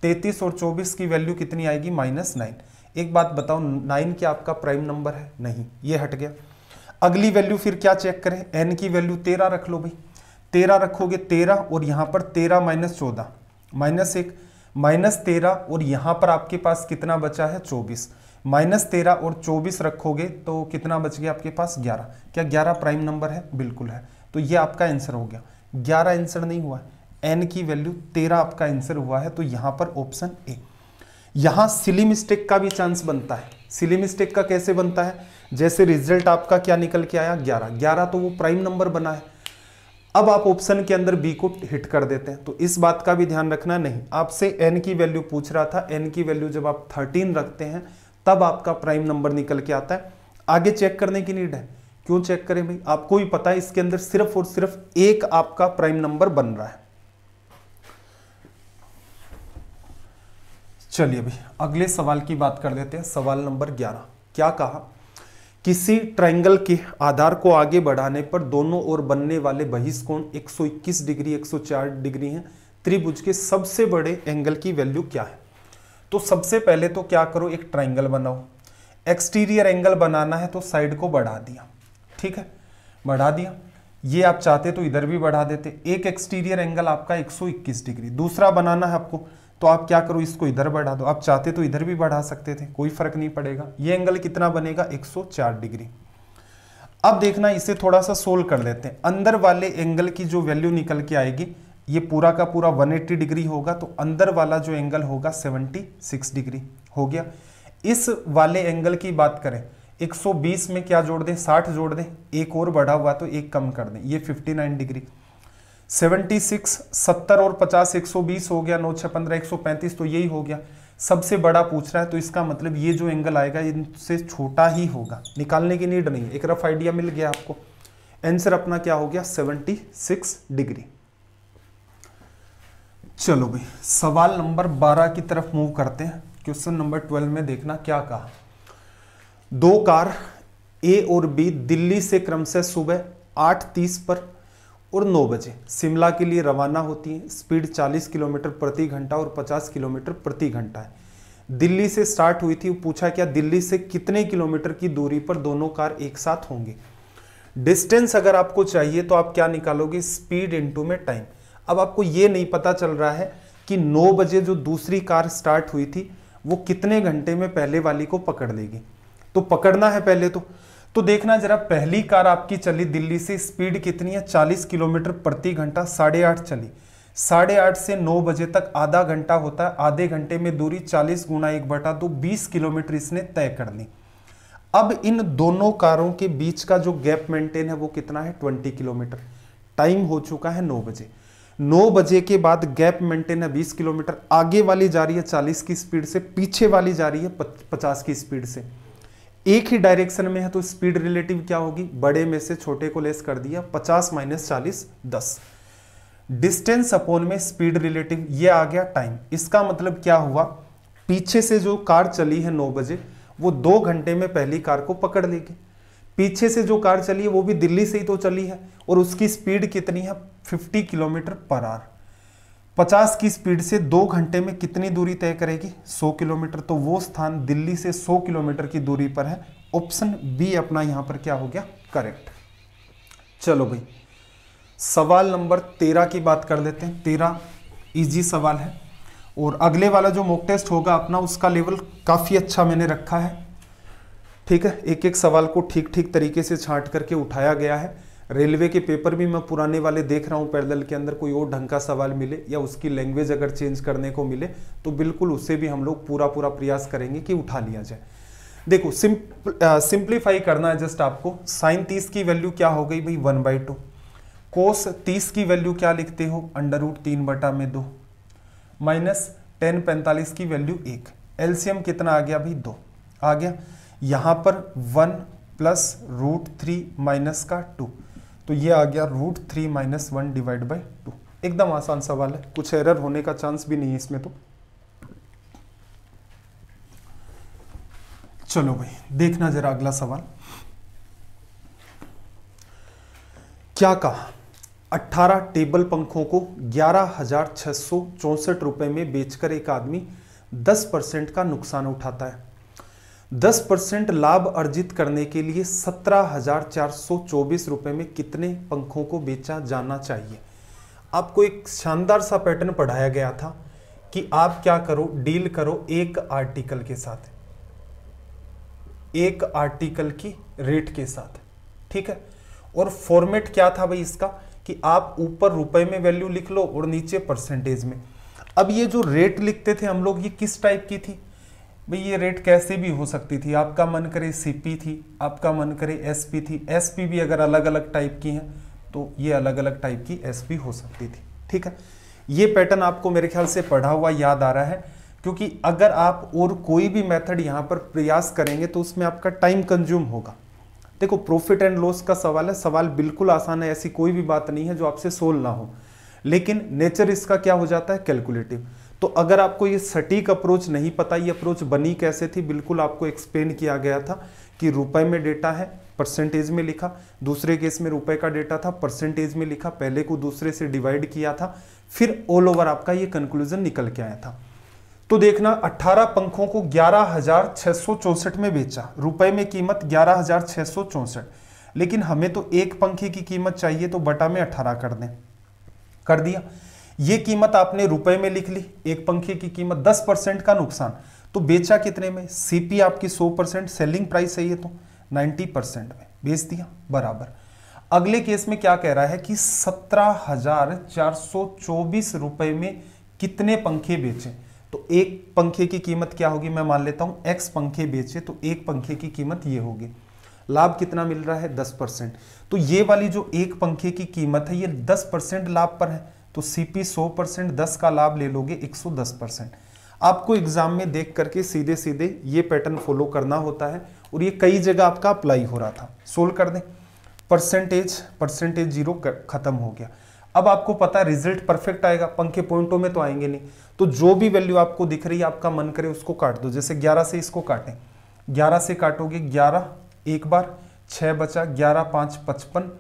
तैतीस और चौबीस की वैल्यू कितनी आएगी माइनस नाइन एक बात बताओ नाइन क्या आपका प्राइम नंबर है नहीं ये हट गया अगली वैल्यू फिर क्या चेक करें एन की वैल्यू तेरह रख लो भाई तेरह रखोगे तेरह और यहाँ पर तेरह माइनस चौदह माइनस एक माइनस तेरह और यहाँ पर आपके पास कितना बचा है चौबीस माइनस तेरह और चौबीस रखोगे तो कितना बच गया आपके पास ग्यारह क्या ग्यारह प्राइम नंबर है बिल्कुल है तो ये आपका आंसर हो गया ग्यारह आंसर नहीं हुआ एन की वैल्यू तेरह आपका आंसर हुआ है तो यहां पर ऑप्शन ए यहां सिली मिस्टेक का भी चांस बनता है सिली मिस्टेक का कैसे बनता है जैसे रिजल्ट आपका क्या निकल के आया ग्यारह ग्यारह तो वो प्राइम नंबर बना है अब आप ऑप्शन के अंदर बी को हिट कर देते हैं तो इस बात का भी ध्यान रखना नहीं आपसे एन की वैल्यू पूछ रहा था एन की वैल्यू जब आप थर्टीन रखते हैं तब आपका प्राइम नंबर निकल के आता है आगे चेक करने की नीड है क्यों चेक करें भाई आपको भी पता है इसके अंदर सिर्फ और सिर्फ एक आपका प्राइम नंबर बन रहा है चलिए भाई अगले सवाल की बात कर देते हैं सवाल नंबर ग्यारह क्या कहा किसी ट्रायंगल के आधार को आगे बढ़ाने पर दोनों ओर बनने वाले बहिष्कोण 121 डिग्री 104 डिग्री हैं त्रिभुज के सबसे बड़े एंगल की वैल्यू क्या है तो सबसे पहले तो क्या करो एक ट्राइंगल बनाओ एक्सटीरियर एंगल बनाना है तो साइड को बढ़ा दिया ठीक है बढ़ा दिया ये आप चाहते तो इधर भी बढ़ा देते एक एक्सटीरियर एंगल आपका 121 डिग्री दूसरा बनाना है आपको तो आप क्या करो इसको इधर बढ़ा दो आप चाहते तो इधर भी बढ़ा सकते थे कोई फर्क नहीं पड़ेगा ये एंगल कितना बनेगा 104 डिग्री अब देखना इसे थोड़ा सा सोल्व कर लेते हैं अंदर वाले एंगल की जो वैल्यू निकल के आएगी ये पूरा का पूरा वन डिग्री होगा तो अंदर वाला जो एंगल होगा सेवनटी डिग्री हो गया इस वाले एंगल की बात करें 120 में क्या जोड़ दें 60 जोड़ दें एक और बढ़ा हुआ तो एक कम कर दें ये 59 डिग्री 76 70 और 50 120 हो गया नौ छः पंद्रह एक तो यही हो गया सबसे बड़ा पूछ रहा है तो इसका मतलब ये जो एंगल आएगा इनसे छोटा ही होगा निकालने की नीड नहीं है एक रफ आइडिया मिल गया आपको आंसर अपना क्या हो गया 76 डिग्री चलो भाई सवाल नंबर 12 की तरफ मूव करते हैं क्वेश्चन नंबर 12 में देखना क्या कहा दो कार ए और बी दिल्ली से क्रमशः सुबह आठ तीस पर और नौ बजे शिमला के लिए रवाना होती हैं स्पीड चालीस किलोमीटर प्रति घंटा और पचास किलोमीटर प्रति घंटा है दिल्ली से स्टार्ट हुई थी पूछा क्या दिल्ली से कितने किलोमीटर की दूरी पर दोनों कार एक साथ होंगी डिस्टेंस अगर आपको चाहिए तो आप क्या निकालोगे स्पीड इंटू में टाइम अब आपको ये नहीं पता चल रहा है कि 9 बजे जो दूसरी कार स्टार्ट हुई थी वो कितने घंटे में पहले वाली को पकड़ लेगी तो पकड़ना है पहले तो तो देखना जरा पहली कार आपकी चली दिल्ली से स्पीड कितनी है 40 किलोमीटर प्रति घंटा साढ़े आठ चली साढ़े आठ से नौ बजे तक आधा घंटा होता है आधे घंटे में दूरी 40 गुना एक बटा दो बीस किलोमीटर इसने तय कर ली अब इन दोनों कारों के बीच का जो गैप मेंटेन है वो कितना है ट्वेंटी किलोमीटर टाइम हो चुका है नौ बजे नौ बजे के बाद गैप मेंटेन है बीस किलोमीटर आगे वाली जा रही है चालीस की स्पीड से पीछे वाली जा रही है पचास की स्पीड से एक ही डायरेक्शन में है तो स्पीड रिलेटिव क्या होगी बड़े में से छोटे को लेस कर दिया पचास माइनस चालीस दस डिस्टेंस अपोन में स्पीड रिलेटिव ये आ गया टाइम इसका मतलब क्या हुआ पीछे से जो कार चली है नौ बजे वो दो घंटे में पहली कार को पकड़ लेगी पीछे से जो कार चली है वो भी दिल्ली से ही तो चली है और उसकी स्पीड कितनी है फिफ्टी किलोमीटर पर आर 50 की स्पीड से दो घंटे में कितनी दूरी तय करेगी 100 किलोमीटर तो वो स्थान दिल्ली से 100 किलोमीटर की दूरी पर है ऑप्शन बी अपना यहां पर क्या हो गया करेक्ट चलो भाई सवाल नंबर तेरह की बात कर लेते हैं तेरह इजी सवाल है और अगले वाला जो मॉक टेस्ट होगा अपना उसका लेवल काफ़ी अच्छा मैंने रखा है ठीक है एक एक सवाल को ठीक ठीक तरीके से छांट करके उठाया गया है रेलवे के पेपर भी मैं पुराने वाले देख रहा हूँ पैदल के अंदर कोई और ढंग का सवाल मिले या उसकी लैंग्वेज अगर चेंज करने को मिले तो बिल्कुल उससे भी हम लोग पूरा पूरा प्रयास करेंगे कि उठा लिया जाए देखो सिंप सिंप्लीफाई करना है जस्ट आपको साइन तीस की वैल्यू क्या हो गई भाई वन बाई टू कोस तीस की वैल्यू क्या लिखते हो अंडर रूट तीन बटा में दो माइनस टेन पैंतालीस की वैल्यू एक एलसीएम कितना आ गया भाई दो आ गया यहां पर one plus root three minus का टू तो ये आ गया root three minus one divide by two एकदम आसान सवाल है कुछ एरर होने का चांस भी नहीं है इसमें तो चलो भाई देखना जरा अगला सवाल क्या कहा 18 टेबल पंखों को ग्यारह हजार छह सौ चौसठ रुपए में बेचकर एक आदमी 10 परसेंट का नुकसान उठाता है 10 परसेंट लाभ अर्जित करने के लिए सत्रह हजार चार सौ चौबीस रुपए में कितने पंखों को बेचा जाना चाहिए आपको एक शानदार सा पैटर्न पढ़ाया गया था कि आप क्या करो डील करो एक आर्टिकल के साथ एक आर्टिकल की रेट के साथ ठीक है और फॉर्मेट क्या था भाई इसका कि आप ऊपर रुपए में वैल्यू लिख लो और नीचे परसेंटेज में अब ये जो रेट लिखते थे हम लोग ये किस टाइप की थी भाई ये रेट कैसे भी हो सकती थी आपका मन करे सीपी थी आपका मन करे एसपी थी एसपी भी अगर अलग अलग टाइप की हैं तो ये अलग अलग टाइप की एसपी हो सकती थी ठीक है ये पैटर्न आपको मेरे ख्याल से पढ़ा हुआ याद आ रहा है क्योंकि अगर आप और कोई भी मेथड यहाँ पर प्रयास करेंगे तो उसमें आपका टाइम कंज्यूम होगा देखो प्रॉफिट एंड लॉस का सवाल है सवाल बिल्कुल आसान है ऐसी कोई भी बात नहीं है जो आपसे सोल्व ना हो लेकिन नेचर इसका क्या हो जाता है कैलकुलेटिव तो अगर आपको ये सटीक अप्रोच नहीं पता ये अप्रोच बनी कैसे थी बिल्कुल आपको एक्सप्लेन किया गया था कि रुपए में डेटा है परसेंटेज में लिखा दूसरे केस में रुपए का डेटा था परसेंटेज में लिखा पहले को दूसरे से डिवाइड किया था फिर ऑल ओवर आपका ये कंक्लूजन निकल के आया था तो देखना 18 पंखों को ग्यारह में बेचा रुपए में कीमत ग्यारह लेकिन हमें तो एक पंखे की कीमत चाहिए तो बटा में 18 कर दें कर दिया ये कीमत आपने रुपए में लिख ली एक पंखे की कीमत दस परसेंट का नुकसान तो बेचा कितने में सीपी आपकी सौ परसेंट सेलिंग प्राइस है तो नाइन्टी परसेंट में बेच दिया बराबर अगले केस में क्या कह रहा है कि सत्रह हजार चार सौ चौबीस रुपए में कितने पंखे बेचे तो एक पंखे की कीमत क्या होगी मैं मान लेता हूं एक्स पंखे बेचे तो एक पंखे की कीमत ये होगी लाभ कितना मिल रहा है दस परसेंट तो ये वाली जो एक पंखे की कीमत है ये दस परसेंट लाभ पर है तो सीपी 100 परसेंट दस का लाभ ले लोगे 110 परसेंट आपको एग्जाम में देख करके सीधे सीधे ये पैटर्न फॉलो करना होता है और ये कई जगह आपका अप्लाई हो रहा था सोल्व कर दें परसेंटेज परसेंटेज जीरो खत्म हो गया अब आपको पता है रिजल्ट परफेक्ट आएगा पंखे पॉइंटों में तो आएंगे नहीं तो जो भी वैल्यू आपको दिख रही है आपका मन करे उसको काट दो जैसे 11 से इसको काटें 11 से काटोगे 11 एक बार 6 बचा 11 पाँच पचपन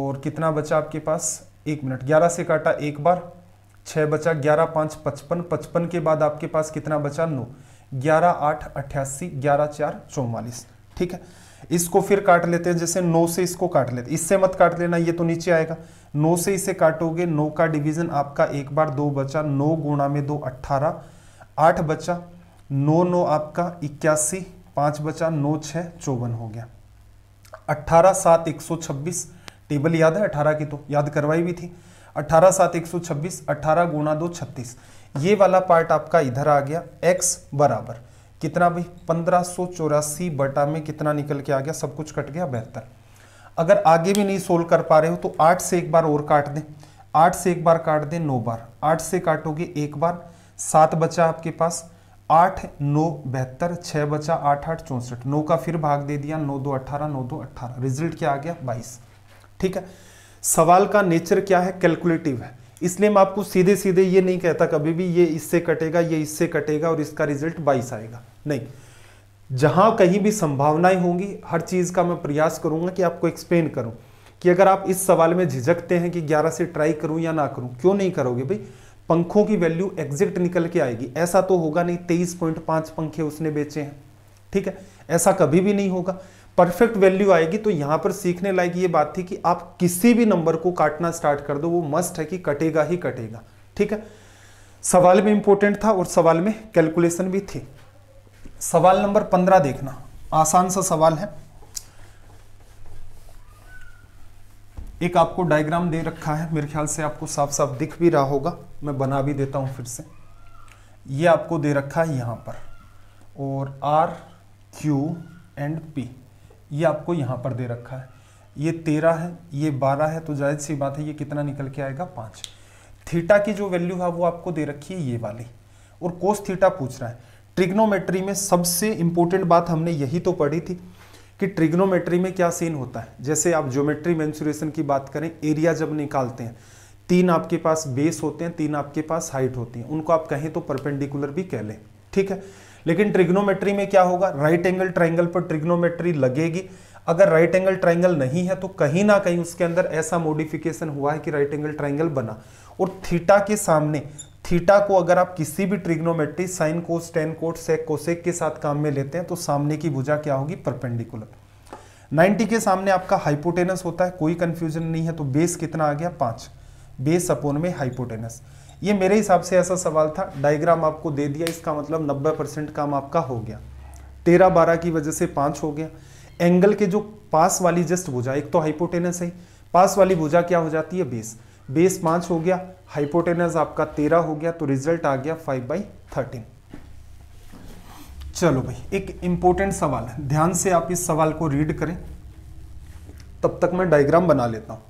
और कितना बचा आपके पास एक मिनट ग्यारह से काटा एक बार छः बचा ग्यारह पाँच पचपन पचपन के बाद आपके पास कितना बचा नो ग्यारह आठ अट्ठासी ग्यारह चार चौवालीस ठीक है इसको फिर काट लेते हैं जैसे नौ से इसको काट लेते इससे मत काट लेना ये तो नीचे आएगा नौ से इसे काटोगे नौ का डिवीजन आपका एक बार दो बचा नौ गुणा में दो अट्ठारह आठ बचा नौ नौ आपका इक्यासी पाँच बचा नौ छः चौवन हो गया अट्ठारह सात एक सौ छब्बीस टेबल याद है अठारह की तो याद करवाई भी थी अठारह सात एक सौ छब्बीस अठारह गुणा दो छत्तीस ये वाला पार्ट आपका इधर आ गया एक्स बराबर कितना भाई पंद्रह सौ चौरासी बटा में कितना निकल के आ गया सब कुछ कट गया बेहतर अगर आगे भी नहीं सोल्व कर पा रहे हो तो आठ से एक बार और काट दें आठ से एक बार काट दें नौ बार आठ से काटोगे एक बार सात बचा आपके पास आठ नौ बहत्तर छः बचा आठ आठ चौंसठ नौ का फिर भाग दे दिया नौ दो अट्ठारह नौ दो अट्ठारह रिजल्ट क्या आ गया बाईस ठीक है सवाल का नेचर क्या है कैलकुलेटिव है इसलिए मैं आपको सीधे सीधे ये नहीं कहता कभी भी ये इससे कटेगा ये इससे कटेगा और इसका रिजल्ट बाईस आएगा नहीं जहां कहीं भी संभावनाएं होंगी हर चीज़ का मैं प्रयास करूंगा कि आपको एक्सप्लेन करूं कि अगर आप इस सवाल में झिझकते हैं कि 11 से ट्राई करूं या ना करूं क्यों नहीं करोगे भाई पंखों की वैल्यू एग्जैक्ट निकल के आएगी ऐसा तो होगा नहीं तेईस पॉइंट पंखे उसने बेचे हैं ठीक है ऐसा कभी भी नहीं होगा परफेक्ट वैल्यू आएगी तो यहां पर सीखने लायक ये बात थी कि आप किसी भी नंबर को काटना स्टार्ट कर दो वो मस्ट है कि कटेगा ही कटेगा ठीक है सवाल में इंपॉर्टेंट था और सवाल में कैलकुलेशन भी थी सवाल नंबर पंद्रह देखना आसान सा सवाल है एक आपको डायग्राम दे रखा है मेरे ख्याल से आपको साफ साफ दिख भी रहा होगा मैं बना भी देता हूं फिर से ये आपको दे रखा है यहां पर और आर क्यू एंड पी ये आपको यहाँ पर दे रखा है ये तेरह है ये बारह है तो जायज सी बात है ये कितना निकल के आएगा पाँच थीटा की जो वैल्यू है वो आपको दे रखी है ये वाली और कोस थीटा पूछ रहा है ट्रिग्नोमेट्री में सबसे इंपॉर्टेंट बात हमने यही तो पढ़ी थी कि ट्रिग्नोमेट्री में क्या सीन होता है जैसे आप ज्योमेट्री मैंसुरेशन की बात करें एरिया जब निकालते हैं तीन आपके पास बेस होते हैं तीन आपके पास हाइट होती है उनको आप कहें तो परपेंडिकुलर भी कह लें ठीक है लेकिन ट्रिग्नोमेट्री में क्या होगा राइट एंगल ट्राइंगल पर ट्रिग्नोमेट्री लगेगी अगर राइट एंगल ट्राइंगल नहीं है तो कहीं ना कहीं उसके अंदर ऐसा मोडिफिकेशन हुआ है कि राइट एंगल ट्राइंगल बना और थीटा के सामने थीटा को अगर आप किसी भी trigonometry sine cos tan cot sec cosec के साथ काम में लेते हैं तो सामने की भुजा क्या होगी परपेंडिकुलर 90 के सामने आपका हाइपोटेनस होता है कोई कंफ्यूजन नहीं है तो बेस कितना आ गया पांच बेस अपोन में हाइपोटेनस ये मेरे हिसाब से ऐसा सवाल था डायग्राम आपको दे दिया इसका मतलब 90 परसेंट काम आपका हो गया तेरह बारह की वजह से पाँच हो गया एंगल के जो पास वाली जस्ट भुजा एक तो हाइपोटेनस है पास वाली भुजा क्या हो जाती है बेस बेस पाँच हो गया हाइपोटेनस आपका तेरह हो गया तो रिजल्ट आ गया फाइव बाई थर्टीन चलो भाई एक इंपॉर्टेंट सवाल है ध्यान से आप इस सवाल को रीड करें तब तक मैं डायग्राम बना लेता हूँ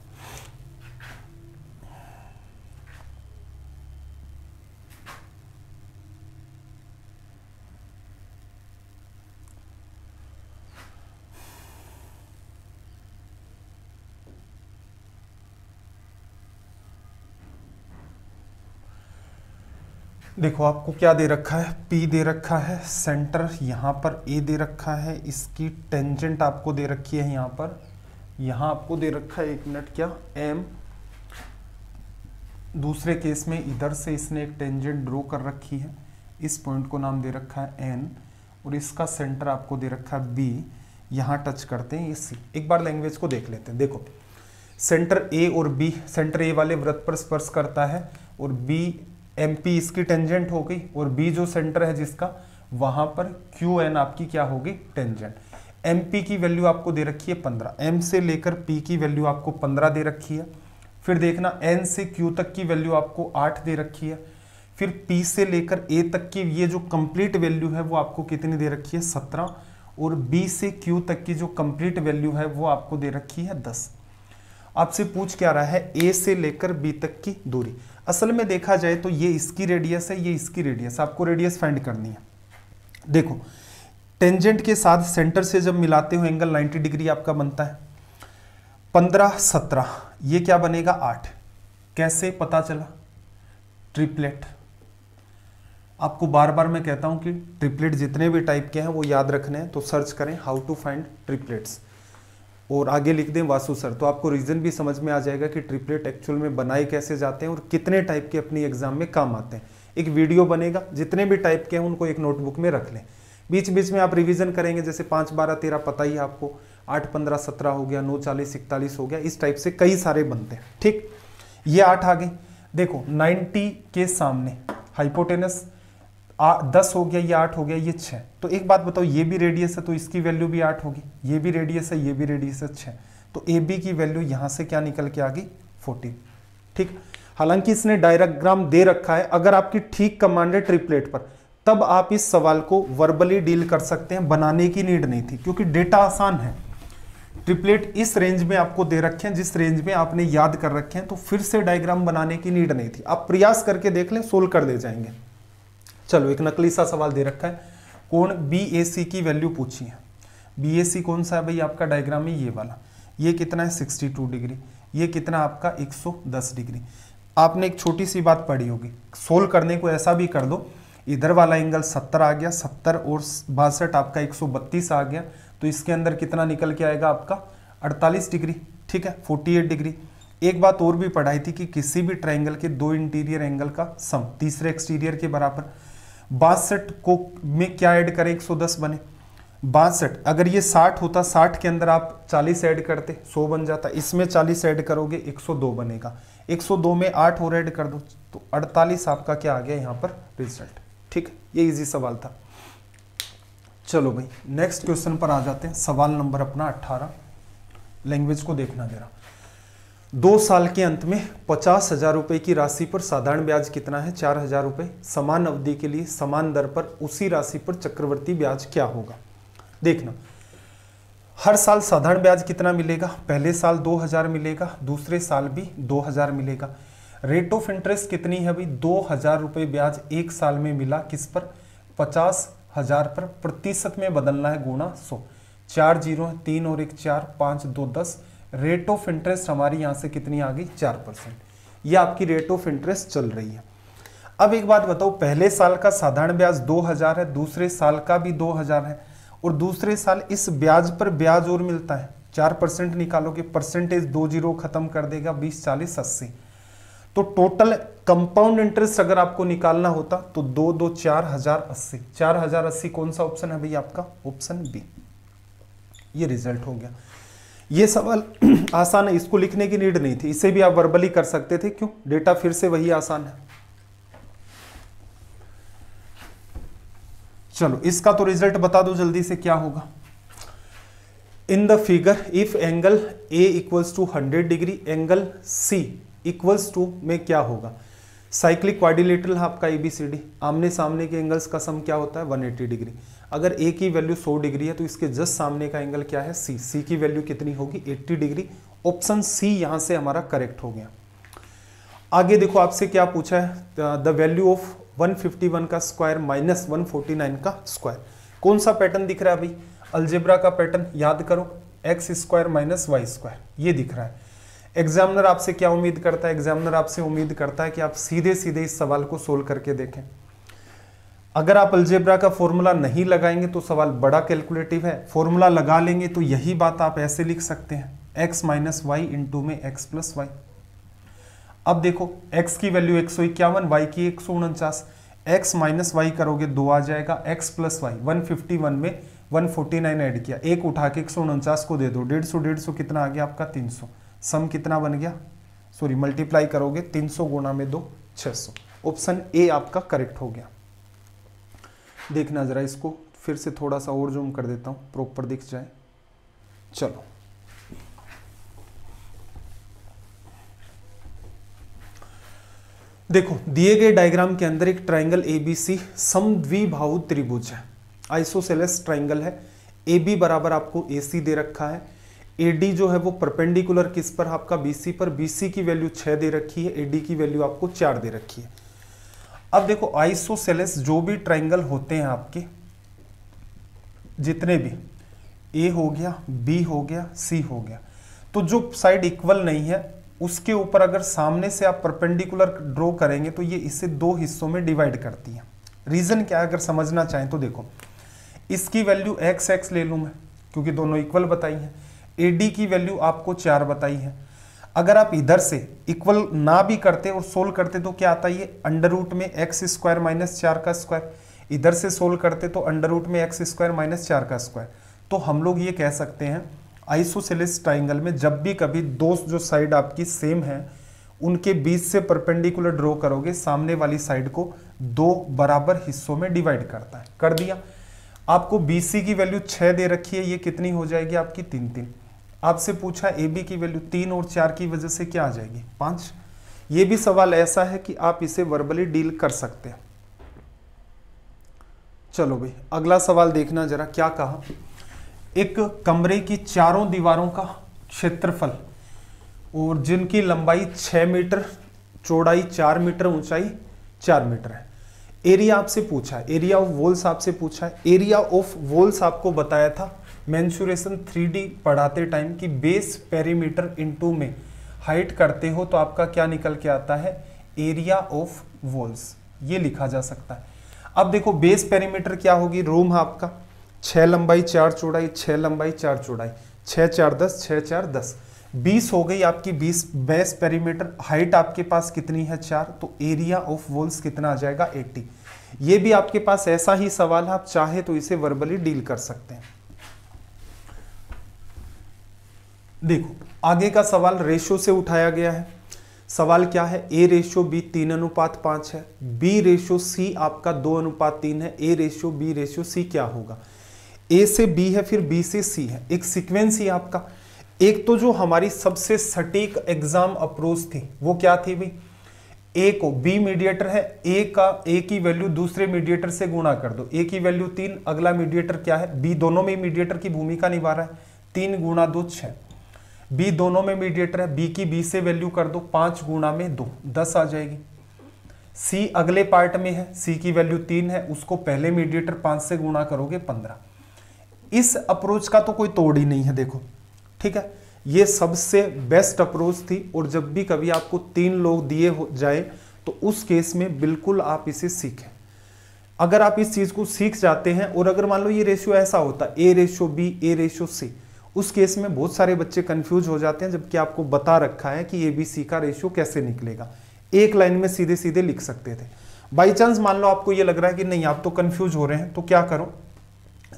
देखो आपको क्या दे रखा है P दे रखा है सेंटर यहाँ पर A दे रखा है इसकी टेंजेंट आपको दे रखी है यहाँ पर यहाँ आपको दे रखा है एक मिनट क्या M दूसरे केस में इधर से इसने एक टेंजेंट ड्रो कर रखी है इस पॉइंट को नाम दे रखा है N और इसका सेंटर आपको दे रखा है B यहाँ टच करते हैं इस एक बार लैंग्वेज को देख लेते हैं देखो सेंटर ए और बी सेंटर ए वाले व्रत पर स्पर्श करता है और बी एम पी इसकी टेंजेंट हो गई और बी जो सेंटर है जिसका वहां पर क्यू एन आपकी क्या होगी टेंजेंट एम पी की वैल्यू आपको दे रखी है पंद्रह एम से लेकर पी की वैल्यू आपको पंद्रह दे रखी है फिर देखना एन से क्यू तक की वैल्यू आपको आठ दे रखी है फिर पी से लेकर ए तक की ये जो कंप्लीट वैल्यू है वो आपको कितनी दे रखी है सत्रह और बी से क्यू तक की जो कंप्लीट वैल्यू है वो आपको दे रखी है दस आपसे पूछ क्या रहा है ए से लेकर बी तक की दूरी असल में देखा जाए तो ये इसकी रेडियस है ये इसकी रेडियस आपको रेडियस फाइंड करनी है देखो टेंजेंट के साथ सेंटर से जब मिलाते हो एंगल 90 डिग्री आपका बनता है पंद्रह सत्रह ये क्या बनेगा आठ कैसे पता चला ट्रिपलेट आपको बार बार मैं कहता हूं कि ट्रिपलेट जितने भी टाइप के हैं वो याद रखने हैं तो सर्च करें हाउ टू फाइंड ट्रिपलेट्स और आगे लिख दें वासु सर तो आपको रीज़न भी समझ में आ जाएगा कि ट्रिपलेट एक्चुअल में बनाए कैसे जाते हैं और कितने टाइप के अपनी एग्जाम में काम आते हैं एक वीडियो बनेगा जितने भी टाइप के हैं उनको एक नोटबुक में रख लें बीच बीच में आप रिविज़न करेंगे जैसे पाँच बारह तेरह पता ही आपको आठ पंद्रह सत्रह हो गया नौ चालीस इकतालीस हो गया इस टाइप से कई सारे बनते हैं ठीक ये आठ आ गए देखो नाइन्टी के सामने हाइपोटेनस दस हो गया ये आठ हो गया ये छः तो एक बात बताओ ये भी रेडियस है तो इसकी वैल्यू भी आठ होगी ये भी रेडियस है ये भी रेडियस है छः तो ए बी की वैल्यू यहाँ से क्या निकल के आ गई फोर्टीन ठीक हालांकि इसने डायग्राम दे रखा है अगर आपकी ठीक कमांड है ट्रिपलेट पर तब आप इस सवाल को वर्बली डील कर सकते हैं बनाने की नीड नहीं थी क्योंकि डेटा आसान है ट्रिपलेट इस रेंज में आपको दे रखे हैं जिस रेंज में आपने याद कर रखे हैं तो फिर से डायग्राम बनाने की नीड नहीं थी आप प्रयास करके देख लें सोल्व कर दे जाएंगे चलो एक नकली सा सवाल दे रखा है कौन बी ए सी की वैल्यू पूछी है बी ए सी कौन सा है भाई आपका डायग्राम है ये वाला ये कितना है 62 डिग्री ये कितना आपका 110 डिग्री आपने एक छोटी सी बात पढ़ी होगी सोल्व करने को ऐसा भी कर दो इधर वाला एंगल 70 आ गया 70 और बासठ आपका 132 आ गया तो इसके अंदर कितना निकल के आएगा आपका 48 डिग्री ठीक है 48 डिग्री एक बात और भी पढ़ाई थी कि किसी भी ट्रायंगल के दो इंटीरियर एंगल का सम तीसरे एक्सटीरियर के बराबर बासठ को में क्या ऐड करें 110 बने बासठ अगर ये 60 होता 60 के अंदर आप 40 ऐड करते 100 बन जाता इसमें 40 ऐड करोगे 102 बनेगा 102 में 8 और ऐड कर दो तो 48 आपका क्या आ गया यहाँ पर रिजल्ट ठीक ये इजी सवाल था चलो भाई नेक्स्ट क्वेश्चन पर आ जाते हैं सवाल नंबर अपना 18 लैंग्वेज को देखना जरा दो साल के अंत में पचास हजार रुपये की राशि पर साधारण ब्याज कितना है चार हजार रुपये समान अवधि के लिए समान दर पर उसी राशि पर चक्रवर्ती ब्याज क्या होगा देखना हर साल साधारण ब्याज कितना मिलेगा पहले साल 2000 मिलेगा दूसरे साल भी 2000 मिलेगा रेट ऑफ इंटरेस्ट कितनी है भाई दो हजार रुपये ब्याज एक साल में मिला किस पर पचास हजार पर प्रतिशत में बदलना है गुणा सौ चार जीरो तीन और एक चार पाँच दो दस रेट ऑफ इंटरेस्ट हमारी यहाँ से कितनी आ गई चार परसेंट ये आपकी रेट ऑफ इंटरेस्ट चल रही है अब एक बात बताओ पहले साल का साधारण ब्याज दो हजार है दूसरे साल का भी दो हजार है और दूसरे साल इस ब्याज पर ब्याज और मिलता है चार परसेंट निकालोगे परसेंटेज दो जीरो खत्म कर देगा बीस चालीस अस्सी तो टोटल कंपाउंड इंटरेस्ट अगर आपको निकालना होता तो दो दो चार हजार अस्सी चार हजार अस्सी कौन सा ऑप्शन है भाई आपका ऑप्शन बी ये रिजल्ट हो गया ये सवाल आसान है इसको लिखने की नीड नहीं थी इसे भी आप वर्बली कर सकते थे क्यों डेटा फिर से वही आसान है चलो इसका तो रिजल्ट बता दो जल्दी से क्या होगा in the figure if angle A equals to 100 degree angle C equals to में क्या होगा साइक्लिक क्वारिलेटरल आपका एबीसीडी आमने सामने के एंगल्स का सम क्या होता है 180 डिग्री अगर ए की वैल्यू 100 डिग्री है तो इसके जस्ट सामने का एंगल क्या है सी सी की वैल्यू कितनी होगी 80 डिग्री ऑप्शन सी यहां से हमारा करेक्ट हो गया आगे देखो आपसे क्या पूछा है द वैल्यू ऑफ 151 का स्क्वायर माइनस 149 का स्क्वायर कौन सा पैटर्न दिख रहा है अभी अल्जेब्रा का पैटर्न याद करो x square minus y square ये दिख रहा है एग्जामिनर आपसे क्या उम्मीद करता है एग्जामिनर आपसे उम्मीद करता है कि आप सीधे सीधे इस सवाल को सोल्व करके देखें अगर आप अल्जेब्रा का फॉर्मूला नहीं लगाएंगे तो सवाल बड़ा कैलकुलेटिव है फॉर्मूला लगा लेंगे तो यही बात आप ऐसे लिख सकते हैं x माइनस वाई इंटू में x प्लस वाई अब देखो x की वैल्यू एक सौ इक्यावन वाई की एक सौ उनचास एक्स माइनस वाई करोगे दो आ जाएगा x plus y one fifty one में वन फोर्टी नाइन एड किया एक उठा के एक सौ उनचास को दे दो डेढ़ सौ डेढ़ सौ कितना आ गया आपका तीन सौ सम कितना बन गया सॉरी मल्टीप्लाई करोगे तीन सौ गुणा में दो छह सौ ऑप्शन ए आपका करेक्ट हो गया देखना ज़रा इसको फिर से थोड़ा सा और जूम कर देता हूँ प्रॉपर दिख जाए चलो देखो दिए गए डायग्राम के अंदर एक ट्राइंगल एबीसी समद्विभावु त्रिभुज है आइसोसेलेस ट्राइंगल है ए बी बराबर आपको ए सी दे रखा है ए डी जो है वो परपेंडिकुलर किस पर आपका बी सी पर बी सी की वैल्यू छह दे रखी है ए डी की वैल्यू आपको चार दे रखी है अब देखो आइसोसेलेस जो भी ट्राइंगल होते हैं आपके जितने भी ए हो गया बी हो गया सी हो गया तो जो साइड इक्वल नहीं है उसके ऊपर अगर सामने से आप परपेंडिकुलर ड्रॉ करेंगे तो ये इसे दो हिस्सों में डिवाइड करती है रीज़न क्या है अगर समझना चाहें तो देखो इसकी वैल्यू एक्स एक्स ले लूँ मैं क्योंकि दोनों इक्वल बताई हैं ए डी की वैल्यू आपको चार बताई है अगर आप इधर से इक्वल ना भी करते और सोल्व करते तो क्या आता है ये अंडर रूट में एक्स स्क्वायर माइनस चार का स्क्वायर इधर से सोल्व करते तो अंडर रूट में एक्स स्क्वायर माइनस चार का स्क्वायर तो हम लोग ये कह सकते हैं आइसोसेलिस ट्राइंगल में जब भी कभी दो जो साइड आपकी सेम है उनके बीच से परपेंडिकुलर ड्रॉ करोगे सामने वाली साइड को दो बराबर हिस्सों में डिवाइड करता है कर दिया आपको BC की वैल्यू छः दे रखी है ये कितनी हो जाएगी आपकी तीन तीन आपसे पूछा ए बी की वैल्यू तीन और चार की वजह से क्या आ जाएगी पांच ये भी सवाल ऐसा है कि आप इसे वर्बली डील कर सकते हैं चलो भाई अगला सवाल देखना जरा क्या कहा एक कमरे की चारों दीवारों का क्षेत्रफल और जिनकी लंबाई छह मीटर चौड़ाई चार मीटर ऊंचाई चार मीटर है एरिया आपसे पूछा एरिया ऑफ वॉल्स आपसे पूछा एरिया ऑफ वॉल्स आपको बताया था मैंशुरेशन थ्री पढ़ाते टाइम कि बेस पेरीमीटर इनटू में हाइट करते हो तो आपका क्या निकल के आता है एरिया ऑफ वॉल्स ये लिखा जा सकता है अब देखो बेस पेरीमीटर क्या होगी रूम है आपका छः लंबाई चार चौड़ाई छः लंबाई चार चौड़ाई छः चार दस छः चार दस बीस हो गई आपकी बीस बेस पेरीमीटर हाइट आपके पास कितनी है चार तो एरिया ऑफ वॉल्स कितना आ जाएगा एट्टी ये भी आपके पास ऐसा ही सवाल है आप चाहे तो इसे वर्बली डील कर सकते हैं देखो आगे का सवाल रेशो से उठाया गया है सवाल क्या है ए रेशियो बी तीन अनुपात पांच है बी रेशो सी आपका दो अनुपात तीन है A ratio B ratio C क्या होगा ए से बी है फिर बी से सी है एक सीक्वेंस ही आपका एक तो जो हमारी सबसे सटीक एग्जाम अप्रोच थी वो क्या थी भाई ए को बी मीडिएटर है ए का ए की वैल्यू दूसरे मीडिएटर से गुणा कर दो ए की वैल्यू तीन अगला मीडिएटर क्या है बी दोनों में मीडिएटर की भूमिका निभा रहा है तीन गुणा दो छह बी दोनों में मीडिएटर है बी की बी से वैल्यू कर दो पांच गुणा में दो दस आ जाएगी सी अगले पार्ट में है सी की वैल्यू तीन है उसको पहले मीडिएटर पांच से गुणा करोगे पंद्रह इस अप्रोच का तो कोई तोड़ ही नहीं है देखो ठीक है ये सबसे बेस्ट अप्रोच थी और जब भी कभी आपको तीन लोग दिए हो जाए तो उस केस में बिल्कुल आप इसे सीखें अगर आप इस चीज़ को सीख जाते हैं और अगर मान लो ये रेशियो ऐसा होता A ratio B A ratio C उस केस में बहुत सारे बच्चे कंफ्यूज हो जाते हैं जबकि आपको बता रखा है कि ए बी सी का रेशियो कैसे निकलेगा एक लाइन में सीधे सीधे लिख सकते थे बाई चांस मान लो आपको ये लग रहा है कि नहीं आप तो कंफ्यूज हो रहे हैं तो क्या करो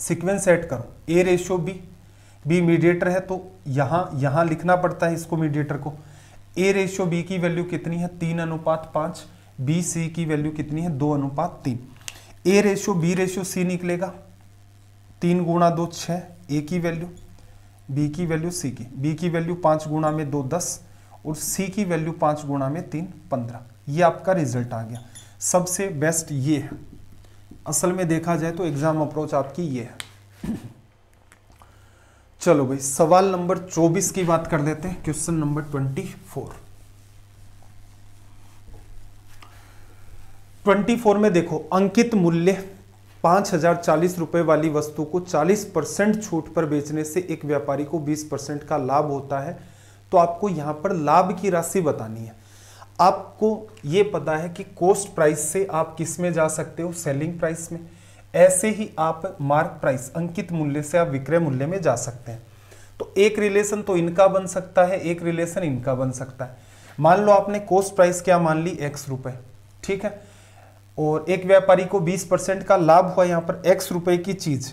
सिक्वेंस सेट करो A ratio B B mediator है तो यहाँ यहाँ लिखना पड़ता है इसको मीडिएटर को ए रेशियो बी की वैल्यू कितनी है तीन अनुपात पाँच बी सी की वैल्यू कितनी है दो अनुपात तीन A ratio B ratio C निकलेगा तीन गुणा दो छः ए की वैल्यू बी की वैल्यू सी की बी की वैल्यू पांच गुणा में दो दस और सी की वैल्यू पांच गुणा में तीन पंद्रह ये आपका रिजल्ट आ गया सबसे बेस्ट ये है असल में देखा जाए तो एग्ज़ाम अप्रोच आपकी ये है चलो भाई सवाल नंबर चौबीस की बात कर देते हैं question number twenty four twenty four में देखो अंकित मूल्य पाँच हजार चालीस रुपये वाली वस्तु को चालीस परसेंट छूट पर बेचने से एक व्यापारी को बीस परसेंट का लाभ होता है तो आपको यहाँ पर लाभ की राशि बतानी है आपको ये पता है कि कोस्ट प्राइस से आप किस में जा सकते हो सेलिंग प्राइस में ऐसे ही आप मार्क प्राइस अंकित मूल्य से आप विक्रय मूल्य में जा सकते हैं तो एक रिलेशन तो इनका बन सकता है एक रिलेशन इनका बन सकता है मान लो आपने कोस्ट प्राइस क्या मान ली एक्स रुपए ठीक है और एक व्यापारी को 20 परसेंट का लाभ हुआ यहाँ पर एक्स रुपए की चीज़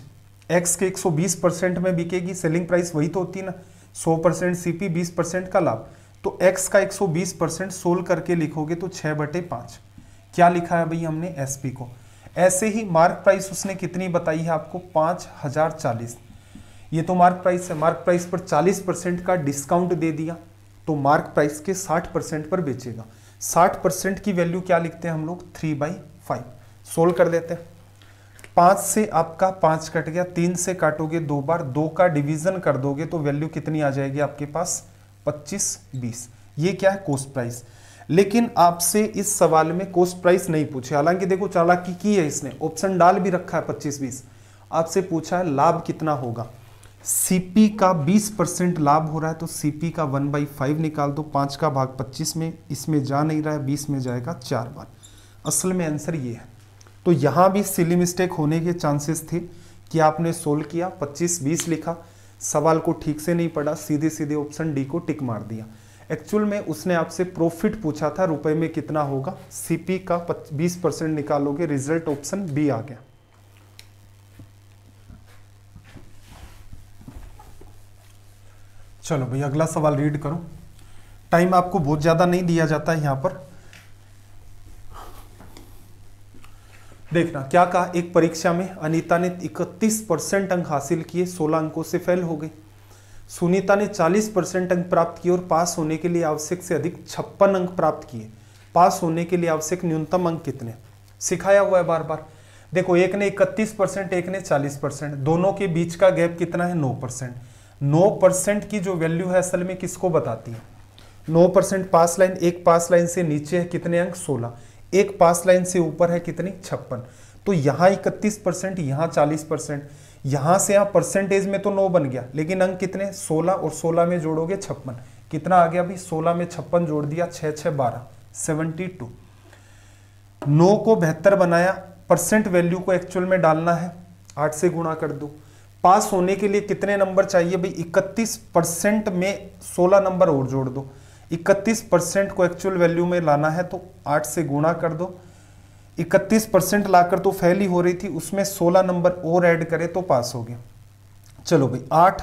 एक्स के 120 परसेंट में बिकेगी सेलिंग प्राइस वही तो होती ना 100 परसेंट सी पी बीस परसेंट का लाभ तो एक्स का 120 परसेंट सोल करके लिखोगे तो छः बटे पाँच क्या लिखा है भाई हमने एस पी को ऐसे ही मार्क प्राइस उसने कितनी बताई है आपको पाँच हज़ार चालीस ये तो मार्क प्राइस है मार्क प्राइस पर चालीस परसेंट का डिस्काउंट दे दिया तो मार्क प्राइस के साठ परसेंट पर बेचेगा साठ परसेंट की वैल्यू क्या लिखते हैं हम लोग थ्री बाई फाइव सोल्व कर देते हैं पांच से आपका पांच कट गया तीन से काटोगे दो बार दो का डिवीजन कर दोगे तो वैल्यू कितनी आ जाएगी आपके पास पच्चीस बीस ये क्या है कोस्ट प्राइस लेकिन आपसे इस सवाल में कोस्ट प्राइस नहीं पूछे हालांकि देखो चालाकी की है इसने ऑप्शन डाल भी रखा है पच्चीस बीस आपसे पूछा है लाभ कितना होगा सीपी का 20 परसेंट लाभ हो रहा है तो सीपी का वन बाई फाइव निकाल दो पांच का भाग 25 में इसमें जा नहीं रहा है 20 में जाएगा चार बार असल में आंसर ये है तो यहाँ भी सिली मिस्टेक होने के चांसेस थे कि आपने सोल्व किया 25-20 लिखा सवाल को ठीक से नहीं पढ़ा सीधे सीधे ऑप्शन डी को टिक मार दिया एक्चुअल में उसने आपसे प्रॉफिट पूछा था रुपए में कितना होगा सीपी का 20 परसेंट निकालोगे रिजल्ट ऑप्शन बी आ गया चलो भाई अगला सवाल रीड करो टाइम आपको बहुत ज़्यादा नहीं दिया जाता है यहां पर देखना क्या कहा एक परीक्षा में अनीता ने 31 परसेंट अंक हासिल किए 16 अंकों से फेल हो गई सुनीता ने 40 परसेंट अंक प्राप्त किए और पास होने के लिए आवश्यक से अधिक छप्पन अंक प्राप्त किए पास होने के लिए आवश्यक न्यूनतम अंक कितने सिखाया हुआ है बार बार देखो एक ने इकतीस परसेंट एक ने चालीस परसेंट दोनों के बीच का गैप कितना है नौ परसेंट नौ परसेंट की जो वैल्यू है असल में किसको बताती है नौ परसेंट पास लाइन एक पास लाइन से नीचे है कितने अंक सोलह एक पास लाइन से ऊपर है कितनी छप्पन तो यहाँ इकतीस परसेंट यहाँ चालीस परसेंट यहाँ से यहाँ परसेंटेज में तो नौ बन गया लेकिन अंक कितने सोलह और सोलह में जोड़ोगे छप्पन कितना आ गया अभी सोलह में छप्पन जोड़ दिया छः छः बारह सेवेंटी टू नौ को बेहतर बनाया परसेंट वैल्यू को एक्चुअल में डालना है आठ से गुणा कर दो पास होने के लिए कितने नंबर चाहिए भाई इकतीस परसेंट में सोलह नंबर और जोड़ दो इकतीस परसेंट को एक्चुअल वैल्यू में लाना है तो आठ से गुणा कर दो इकतीस परसेंट लाकर तो फेल ही हो रही थी उसमें सोलह नंबर और ऐड करें तो पास हो गया चलो भाई आठ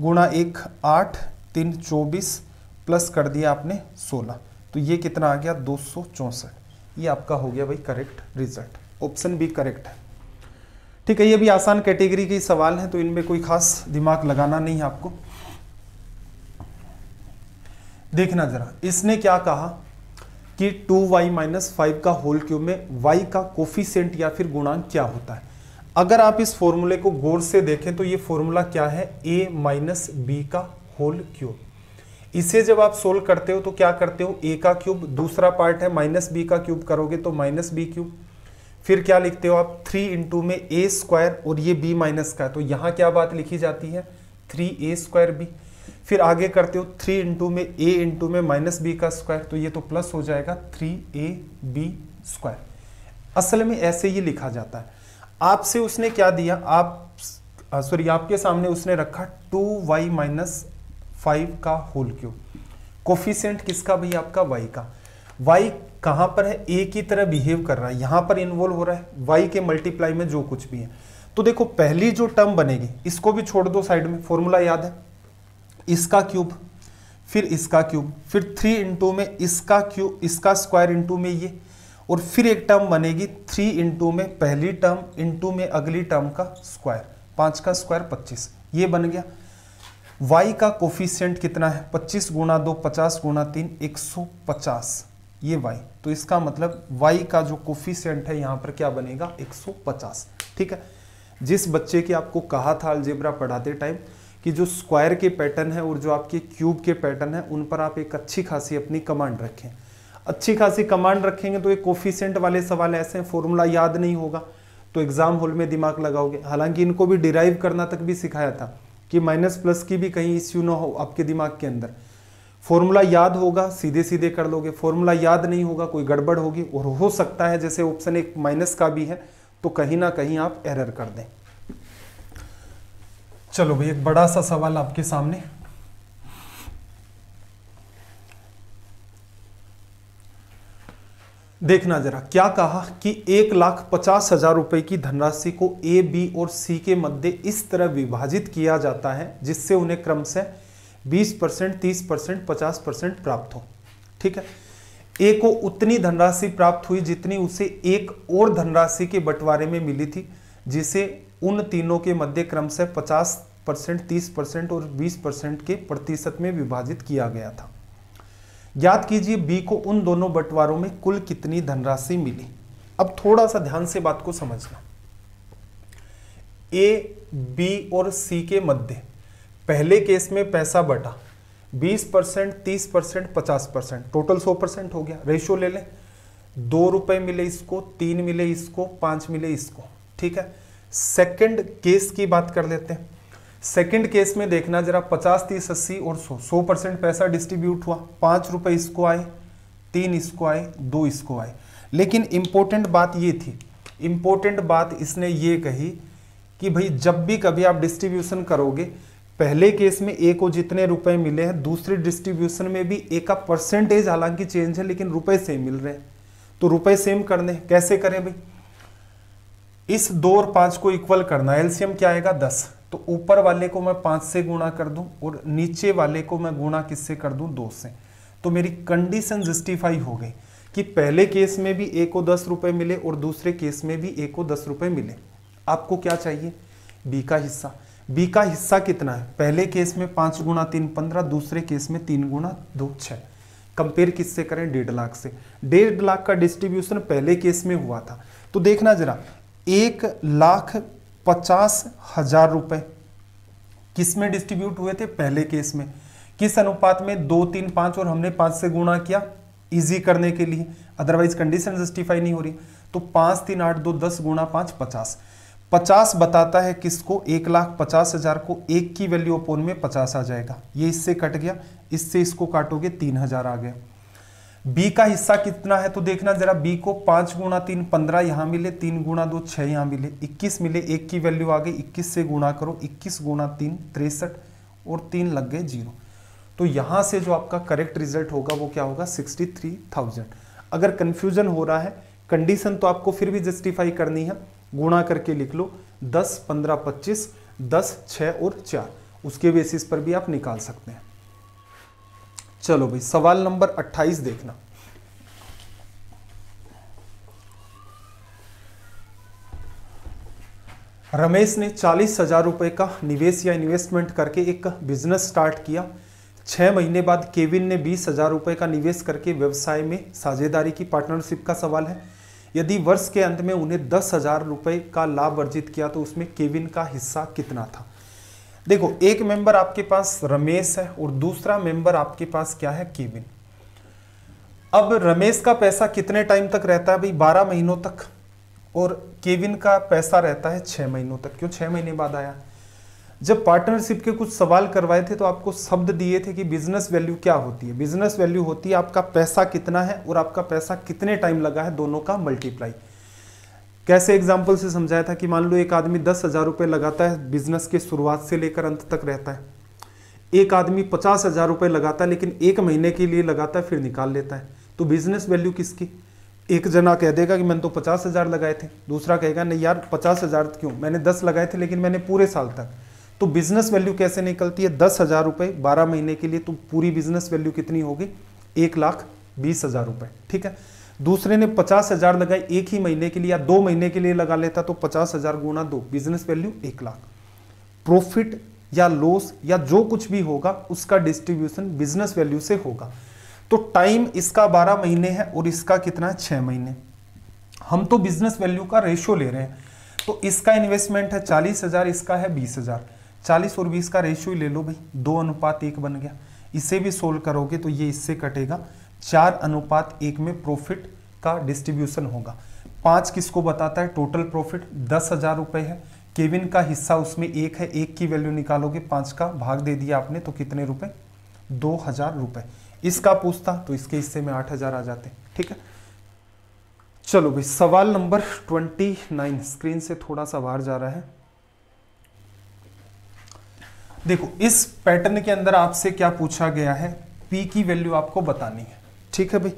गुणा एक आठ तीन चौबीस प्लस कर दिया आपने सोलह तो ये कितना आ गया दो सौ चौंसठ ये आपका हो गया भाई correct result option B correct है ठीक है ये भी आसान कैटेगरी के सवाल हैं तो इनमें कोई खास दिमाग लगाना नहीं है आपको देखना जरा इसने क्या कहा कि टू वाई माइनस फाइव का होल क्यूब में y का कोफिशेंट या फिर गुणांक क्या होता है अगर आप इस फॉर्मूले को गौर से देखें तो ये फॉर्मूला क्या है a माइनस बी का होल क्यूब इसे जब आप सोल्व करते हो तो क्या करते हो a का क्यूब दूसरा पार्ट है माइनस बी का क्यूब करोगे तो माइनस बी क्यूब फिर क्या लिखते हो आप थ्री इंटू में ए स्क्वायर और ये बी माइनस का है तो यहां क्या बात लिखी जाती है थ्री ए स्क्वायर बी फिर आगे करते हो थ्री इंटू में ए इंटू में माइनस बी का स्क्वायर तो ये तो प्लस हो जाएगा थ्री ए बी स्क्वायर असल में ऐसे ही लिखा जाता है आपसे उसने क्या दिया आप सॉरी आपके सामने उसने रखा टू वाई माइनस फाइव का होल क्यूब कोफिशेंट किसका भाई आपका वाई का वाई कहां पर है ए की तरह बिहेव कर रहा है यहां पर इन्वॉल्व हो रहा है वाई के मल्टीप्लाई में जो कुछ भी है तो देखो पहली जो टर्म बनेगी इसको भी छोड़ दो साइड में फॉर्मूला याद है इसका क्यूब फिर इसका क्यूब फिर थ्री इंटू में इसका क्यूब इसका स्क्वायर इंटू में ये और फिर एक टर्म बनेगी थ्री इंटू में पहली टर्म इंटू में अगली टर्म का स्क्वायर पांच का स्क्वायर पच्चीस ये बन गया वाई का कोफिशियंट कितना है पच्चीस गुणा दो पचास गुणा तीन एक सौ पचास ये वाई तो इसका मतलब वाई का जो कोफिशियंट है यहां पर क्या बनेगा एक पचास ठीक है जिस बच्चे की आपको कहा था अलजेब्रा पढ़ाते टाइम कि जो स्क्वायर के पैटर्न है और जो आपके क्यूब के पैटर्न है उन पर आप एक अच्छी खासी अपनी कमांड रखें अच्छी खासी कमांड रखेंगे तो एक कोफिशेंट वाले सवाल ऐसे हैं फॉर्मूला याद नहीं होगा तो एग्ज़ाम हॉल में दिमाग लगाओगे हालांकि इनको भी डिराइव करना तक भी सिखाया था कि माइनस प्लस की भी कहीं इश्यू ना हो आपके दिमाग के अंदर फॉर्मूला याद होगा सीधे सीधे कर लोगे फॉर्मूला याद नहीं होगा कोई गड़बड़ होगी और हो सकता है जैसे ऑप्शन एक माइनस का भी है तो कहीं ना कहीं आप एरर कर दें चलो भाई एक बड़ा सा सवाल आपके सामने देखना जरा क्या कहा कि एक लाख पचास हजार रुपए की धनराशि को ए बी और सी के मध्य इस तरह विभाजित किया जाता है जिससे उन्हें क्रम से बीस परसेंट तीस परसेंट पचास परसेंट प्राप्त हो ठीक है ए को उतनी धनराशि प्राप्त हुई जितनी उसे एक और धनराशि के बंटवारे में मिली थी जिसे उन तीनों के मध्य क्रम से 50 परसेंट तीस परसेंट और 20 परसेंट के प्रतिशत में विभाजित किया गया था याद कीजिए बी को उन दोनों बंटवारों में कुल कितनी धनराशि मिली अब थोड़ा सा ध्यान से बात को समझना ए बी और सी के मध्य पहले केस में पैसा बटा 20 परसेंट तीस परसेंट पचास परसेंट टोटल 100 परसेंट हो गया रेशियो ले लें दो रुपए मिले इसको तीन मिले इसको पांच मिले इसको ठीक है सेकंड केस की बात कर लेते हैं सेकंड केस में देखना जरा पचास तीस अस्सी और सौ सौ परसेंट पैसा डिस्ट्रीब्यूट हुआ पांच रुपए इसको आए तीन इसको आए दो इसको आए लेकिन इंपॉर्टेंट बात ये थी इंपॉर्टेंट बात इसने ये कही कि भाई जब भी कभी आप डिस्ट्रीब्यूशन करोगे पहले केस में ए को जितने रुपए मिले हैं दूसरे डिस्ट्रीब्यूशन में भी ए का परसेंटेज हालांकि चेंज है लेकिन रुपए सेम मिल रहे हैं तो रुपए सेम करने कैसे करें भाई इस दो और पांच को इक्वल करना एल्सियम क्या आएगा दस तो ऊपर वाले को मैं पांच से गुणा कर दूं और नीचे वाले को मैं गुणा किससे कर दूं दो से तो मेरी कंडीशन जस्टिफाई हो गई कि पहले केस में भी ए को दस रुपए मिले और दूसरे केस में भी ए को दस रुपए मिले आपको क्या चाहिए बी का हिस्सा बी का हिस्सा कितना है पहले केस में पांच गुणा तीन पंद्रह दूसरे केस में तीन गुणा दो छह कंपेयर किससे करें डेढ़ लाख से डेढ़ लाख का डिस्ट्रीब्यूशन पहले केस में हुआ था तो देखना जरा एक लाख पचास हजार रुपए किस में डिस्ट्रीब्यूट हुए थे पहले केस में किस अनुपात में दो तीन पांच और हमने पांच से गुणा किया इजी करने के लिए अदरवाइज कंडीशन जस्टिफाई नहीं हो रही तो पांच तीन आठ दो दस गुणा पांच पचास पचास बताता है किसको एक लाख पचास हजार को एक की वैल्यू अपोन में पचास आ जाएगा ये इससे कट गया इससे इसको काटोगे तीन हजार आ गया बी का हिस्सा कितना है तो देखना जरा बी को पांच गुणा तीन पंद्रह यहां मिले तीन गुणा दो छह यहां मिले इक्कीस मिले एक की वैल्यू आ गई इक्कीस से गुणा करो इक्कीस गुणा तीन तिरसठ और तीन लग गए जीरो तो यहां से जो आपका करेक्ट रिजल्ट होगा वो क्या होगा सिक्सटी थ्री थाउजेंड अगर कंफ्यूजन हो रहा है कंडीशन तो आपको फिर भी जस्टिफाई करनी है गुणा करके लिख लो दस पंद्रह पच्चीस दस छः और चार उसके बेसिस पर भी आप निकाल सकते हैं चलो भाई सवाल नंबर 28 देखना रमेश ने चालीस हजार रुपए का निवेश या इन्वेस्टमेंट करके एक बिजनेस स्टार्ट किया छह महीने बाद केविन ने बीस हजार रुपए का निवेश करके व्यवसाय में साझेदारी की पार्टनरशिप का सवाल है यदि वर्ष के अंत में उन्हें दस हजार रुपए का लाभ अर्जित किया तो उसमें केविन का हिस्सा कितना था देखो एक मेंबर आपके पास रमेश है और दूसरा मेंबर आपके पास क्या है केविन अब रमेश का पैसा कितने टाइम तक रहता है भाई बारह महीनों तक और केविन का पैसा रहता है छह महीनों तक क्यों छह महीने बाद आया जब पार्टनरशिप के कुछ सवाल करवाए थे तो आपको शब्द दिए थे कि बिजनेस वैल्यू क्या होती है बिजनेस वैल्यू होती है आपका पैसा कितना है और आपका पैसा कितने टाइम लगा है दोनों का मल्टीप्लाई कैसे एग्जाम्पल से समझाया था कि मान लो एक आदमी दस हज़ार रुपये लगाता है बिजनेस के शुरुआत से लेकर अंत तक रहता है एक आदमी पचास हज़ार रुपये लगाता है लेकिन एक महीने के लिए लगाता है फिर निकाल लेता है तो बिजनेस वैल्यू किसकी एक जना कह देगा कि मैंने तो पचास हज़ार लगाए थे दूसरा कहेगा नहीं यार पचास हज़ार क्यों मैंने दस लगाए थे लेकिन मैंने पूरे साल तक तो बिजनेस वैल्यू कैसे निकलती है दस हज़ार रुपये बारह महीने के लिए तो पूरी बिजनेस वैल्यू कितनी होगी एक लाख बीस हज़ार रुपये ठीक है दूसरे ने पचास हजार लगाए एक ही महीने के लिए या दो महीने के लिए लगा लेता तो पचास हजार गुना दो बिजनेस वैल्यू एक लाख प्रॉफिट या लॉस या जो कुछ भी होगा उसका डिस्ट्रीब्यूशन बिजनेस वैल्यू से होगा तो टाइम इसका बारह महीने है और इसका कितना है छह महीने हम तो बिजनेस वैल्यू का रेशियो ले रहे हैं तो इसका इन्वेस्टमेंट है चालीस हजार इसका है बीस हजार चालीस और बीस का रेशियो ही ले लो भाई दो अनुपात एक बन गया इसे भी सोल्व करोगे तो ये इससे कटेगा चार अनुपात एक में प्रॉफिट का डिस्ट्रीब्यूशन होगा पांच किसको बताता है टोटल प्रॉफिट दस हज़ार रुपए है केविन का हिस्सा उसमें एक है एक की वैल्यू निकालोगे पांच का भाग दे दिया आपने तो कितने रुपए दो हज़ार रुपए इसका पूछता तो इसके हिस्से में आठ हज़ार आ जाते ठीक है चलो भाई सवाल नंबर ट्वेंटी नाइन स्क्रीन से थोड़ा सा बाहर जा रहा है देखो इस पैटर्न के अंदर आपसे क्या पूछा गया है पी की वैल्यू आपको बतानी है ठीक है भाई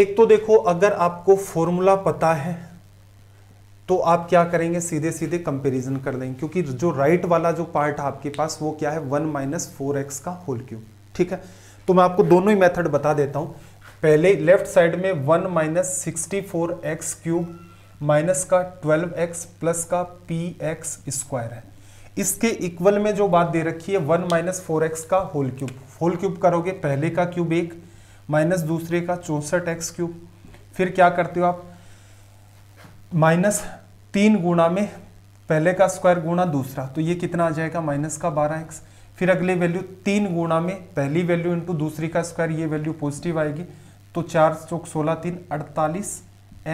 एक तो देखो अगर आपको फॉर्मूला पता है तो आप क्या करेंगे सीधे सीधे कंपेरिजन कर देंगे क्योंकि जो राइट वाला जो पार्ट आपके पास वो क्या है वन माइनस फोर एक्स का होल क्यूब ठीक है तो मैं आपको दोनों ही मेथड बता देता हूं पहले लेफ्ट साइड में one minus sixty four x cube minus का ट्वेल्व एक्स प्लस का पी एक्स स्क्वायर है इसके इक्वल में जो बात दे रखी है वन माइनस फोर एक्स का होल क्यूब होल क्यूब करोगे पहले का क्यूब एक माइनस दूसरे का चौंसठ एक्स क्यूब फिर क्या करते हो आप माइनस तीन गुणा में पहले का स्क्वायर गुणा दूसरा तो ये कितना आ जाएगा माइनस का बारह एक्स फिर अगले वैल्यू तीन गुणा में पहली वैल्यू इंटू दूसरी का स्क्वायर ये वैल्यू पॉजिटिव आएगी तो चार चौक सोलह तीन अड़तालीस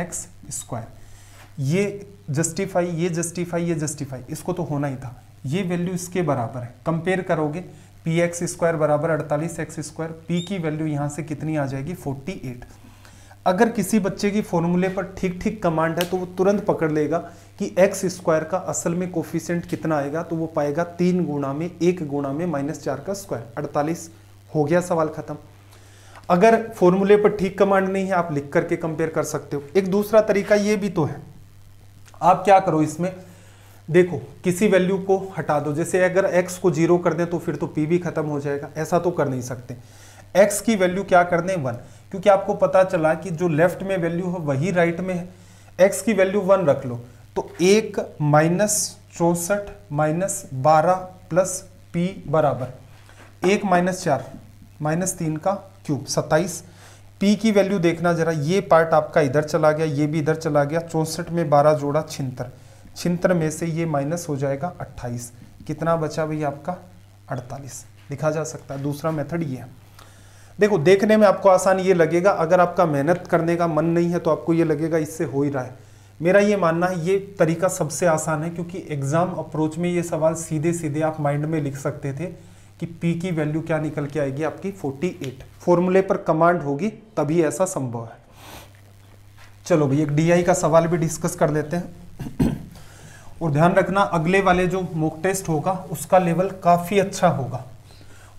एक्स स्क्वायर ये जस्टिफाई ये जस्टिफाई ये जस्टिफाई इसको तो होना ही था ये वैल्यू इसके बराबर है कंपेयर करोगे पी एक्स स्क्वायर बराबर अड़तालीस एक्स स्क्वायर पी की वैल्यू यहाँ से कितनी आ जाएगी 48 अगर किसी बच्चे की फॉर्मूले पर ठीक ठीक कमांड है तो वो तुरंत पकड़ लेगा कि एक्स स्क्वायर का असल में कोफिशेंट कितना आएगा तो वो पाएगा तीन गुणा में एक गुणा में माइनस चार का स्क्वायर अड़तालीस हो गया सवाल खत्म अगर फॉर्मूले पर ठीक कमांड नहीं है आप लिख करके कंपेयर कर सकते हो एक दूसरा तरीका ये भी तो है आप क्या करो इसमें देखो किसी वैल्यू को हटा दो जैसे अगर x को जीरो कर दें तो फिर तो पी भी खत्म हो जाएगा ऐसा तो कर नहीं सकते x की वैल्यू क्या कर दें वन क्योंकि आपको पता चला कि जो लेफ्ट में वैल्यू है वही राइट में है एक्स की वैल्यू वन रख लो तो एक माइनस चौसठ माइनस बारह प्लस पी बराबर एक माइनस चार माइनस तीन का क्यूब सत्ताईस पी की वैल्यू देखना जरा ये पार्ट आपका इधर चला गया ये भी इधर चला गया चौंसठ में बारह जोड़ा छिंतर छिंत्र में से ये माइनस हो जाएगा 28 कितना बचा भैया आपका अड़तालीस लिखा जा सकता है दूसरा मेथड ये है देखो देखने में आपको आसान ये लगेगा अगर आपका मेहनत करने का मन नहीं है तो आपको ये लगेगा इससे हो ही रहा है मेरा ये मानना है ये तरीका सबसे आसान है क्योंकि एग्ज़ाम अप्रोच में ये सवाल सीधे सीधे आप माइंड में लिख सकते थे कि पी की वैल्यू क्या निकल के आएगी आपकी 48 फॉर्मूले पर कमांड होगी तभी ऐसा संभव है चलो भैया एक डीआई का सवाल भी डिस्कस कर लेते हैं और ध्यान रखना अगले वाले जो मोक टेस्ट होगा उसका लेवल काफ़ी अच्छा होगा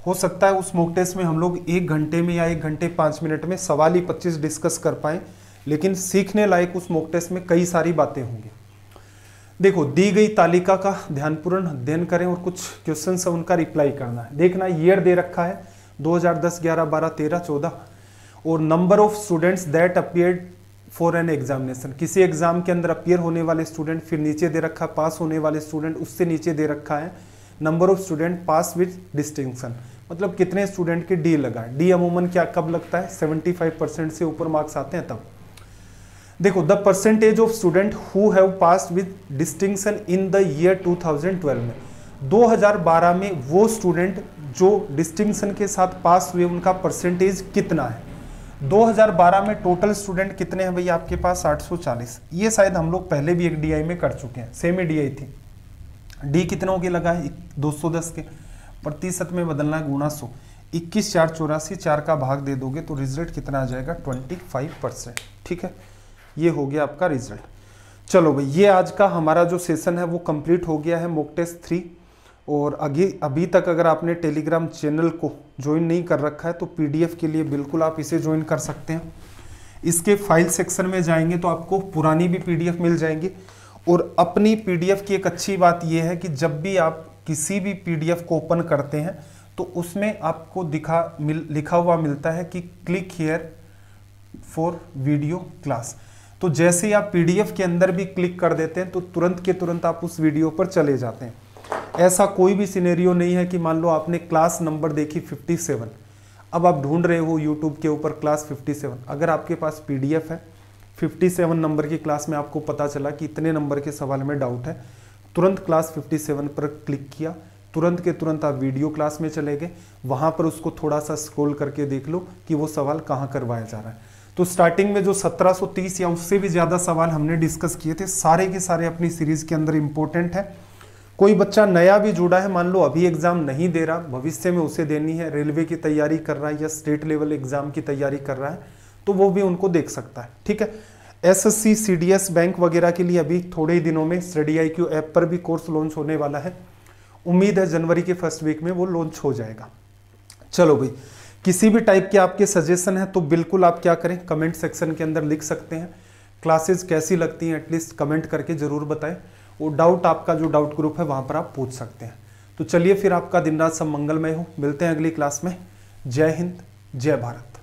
हो सकता है उस मोक टेस्ट में हम लोग एक घंटे में या एक घंटे पाँच मिनट में सवाल ही पच्चीस डिस्कस कर पाएँ लेकिन सीखने लायक उस मोक टेस्ट में कई सारी बातें होंगी देखो दी गई तालिका का ध्यानपूर्ण अध्ययन करें और कुछ क्वेश्चन से उनका रिप्लाई करना है देखना ईयर दे रखा है 2010, 11, 12, 13, 14 और number of students that appeared for an examination किसी एग्जाम के अंदर अपियर होने वाले स्टूडेंट फिर नीचे दे रखा पास होने वाले स्टूडेंट उससे नीचे दे रखा है number of student pass with distinction मतलब कितने स्टूडेंट के डी लगा डी अमूमन क्या कब लगता है 75 परसेंट से ऊपर मार्क्स आते हैं तब देखो the percentage of student who have pass with distinction in the year 2012 में 2012 में वो स्टूडेंट जो डिस्टिंक्शन के साथ पास हुए उनका परसेंटेज कितना है 2012 में टोटल स्टूडेंट कितने हैं भैया आपके पास 840 ये शायद हम लोग पहले भी एक डीआई में कर चुके हैं सेमी डीआई थी डी कितनों के लगा है 210 के प्रतिशत में बदलना है गुणा सौ इक्कीस चार चौरासी चार का भाग दे दोगे तो रिजल्ट कितना आ जाएगा 25 परसेंट ठीक है ये हो गया आपका रिजल्ट चलो भाई ये आज का हमारा जो सेशन है वो कंप्लीट हो गया है मोक टेस्ट थ्री और अभी अभी तक अगर आपने टेलीग्राम चैनल को ज्वाइन नहीं कर रखा है तो पीडीएफ के लिए बिल्कुल आप इसे ज्वाइन कर सकते हैं इसके फाइल सेक्शन में जाएंगे तो आपको पुरानी भी पीडीएफ मिल जाएंगी और अपनी पीडीएफ की एक अच्छी बात यह है कि जब भी आप किसी भी पीडीएफ को ओपन करते हैं तो उसमें आपको दिखा मिल लिखा हुआ मिलता है कि click here for video class तो जैसे ही आप पीडीएफ के अंदर भी क्लिक कर देते हैं तो तुरंत के तुरंत आप उस वीडियो पर चले जाते हैं ऐसा कोई भी सिनेरियो नहीं है कि मान लो आपने क्लास नंबर देखी 57 अब आप ढूंढ रहे हो यूट्यूब के ऊपर क्लास 57 अगर आपके पास पीडीएफ है 57 नंबर की क्लास में आपको पता चला कि इतने नंबर के सवाल में डाउट है तुरंत क्लास 57 पर क्लिक किया तुरंत के तुरंत आप वीडियो क्लास में चले गए वहाँ पर उसको थोड़ा सा स्क्रोल करके देख लो कि वो सवाल कहाँ करवाया जा रहा है तो स्टार्टिंग में जो 1730 या उससे भी ज़्यादा सवाल हमने डिस्कस किए थे सारे के सारे अपनी सीरीज़ के अंदर इम्पोर्टेंट है कोई बच्चा नया भी जुड़ा है मान लो अभी एग्ज़ाम नहीं दे रहा भविष्य में उसे देनी है रेलवे की तैयारी कर रहा है या स्टेट लेवल एग्ज़ाम की तैयारी कर रहा है तो वो भी उनको देख सकता है ठीक है एसएससी सीडीएस बैंक वगैरह के लिए अभी थोड़े ही दिनों में स्टडी आई क्यू ऐप पर भी कोर्स लॉन्च होने वाला है उम्मीद है जनवरी के फर्स्ट वीक में वो लॉन्च हो जाएगा चलो भाई किसी भी टाइप के आपके सजेशन है तो बिल्कुल आप क्या करें कमेंट सेक्शन के अंदर लिख सकते हैं क्लासेज कैसी लगती हैं एटलीस्ट कमेंट करके ज़रूर बताएं वो डाउट आपका जो डाउट ग्रुप है वहाँ पर आप पूछ सकते हैं तो चलिए फिर आपका दिन रात सब मंगलमय हो मिलते हैं अगली क्लास में जय हिंद जय भारत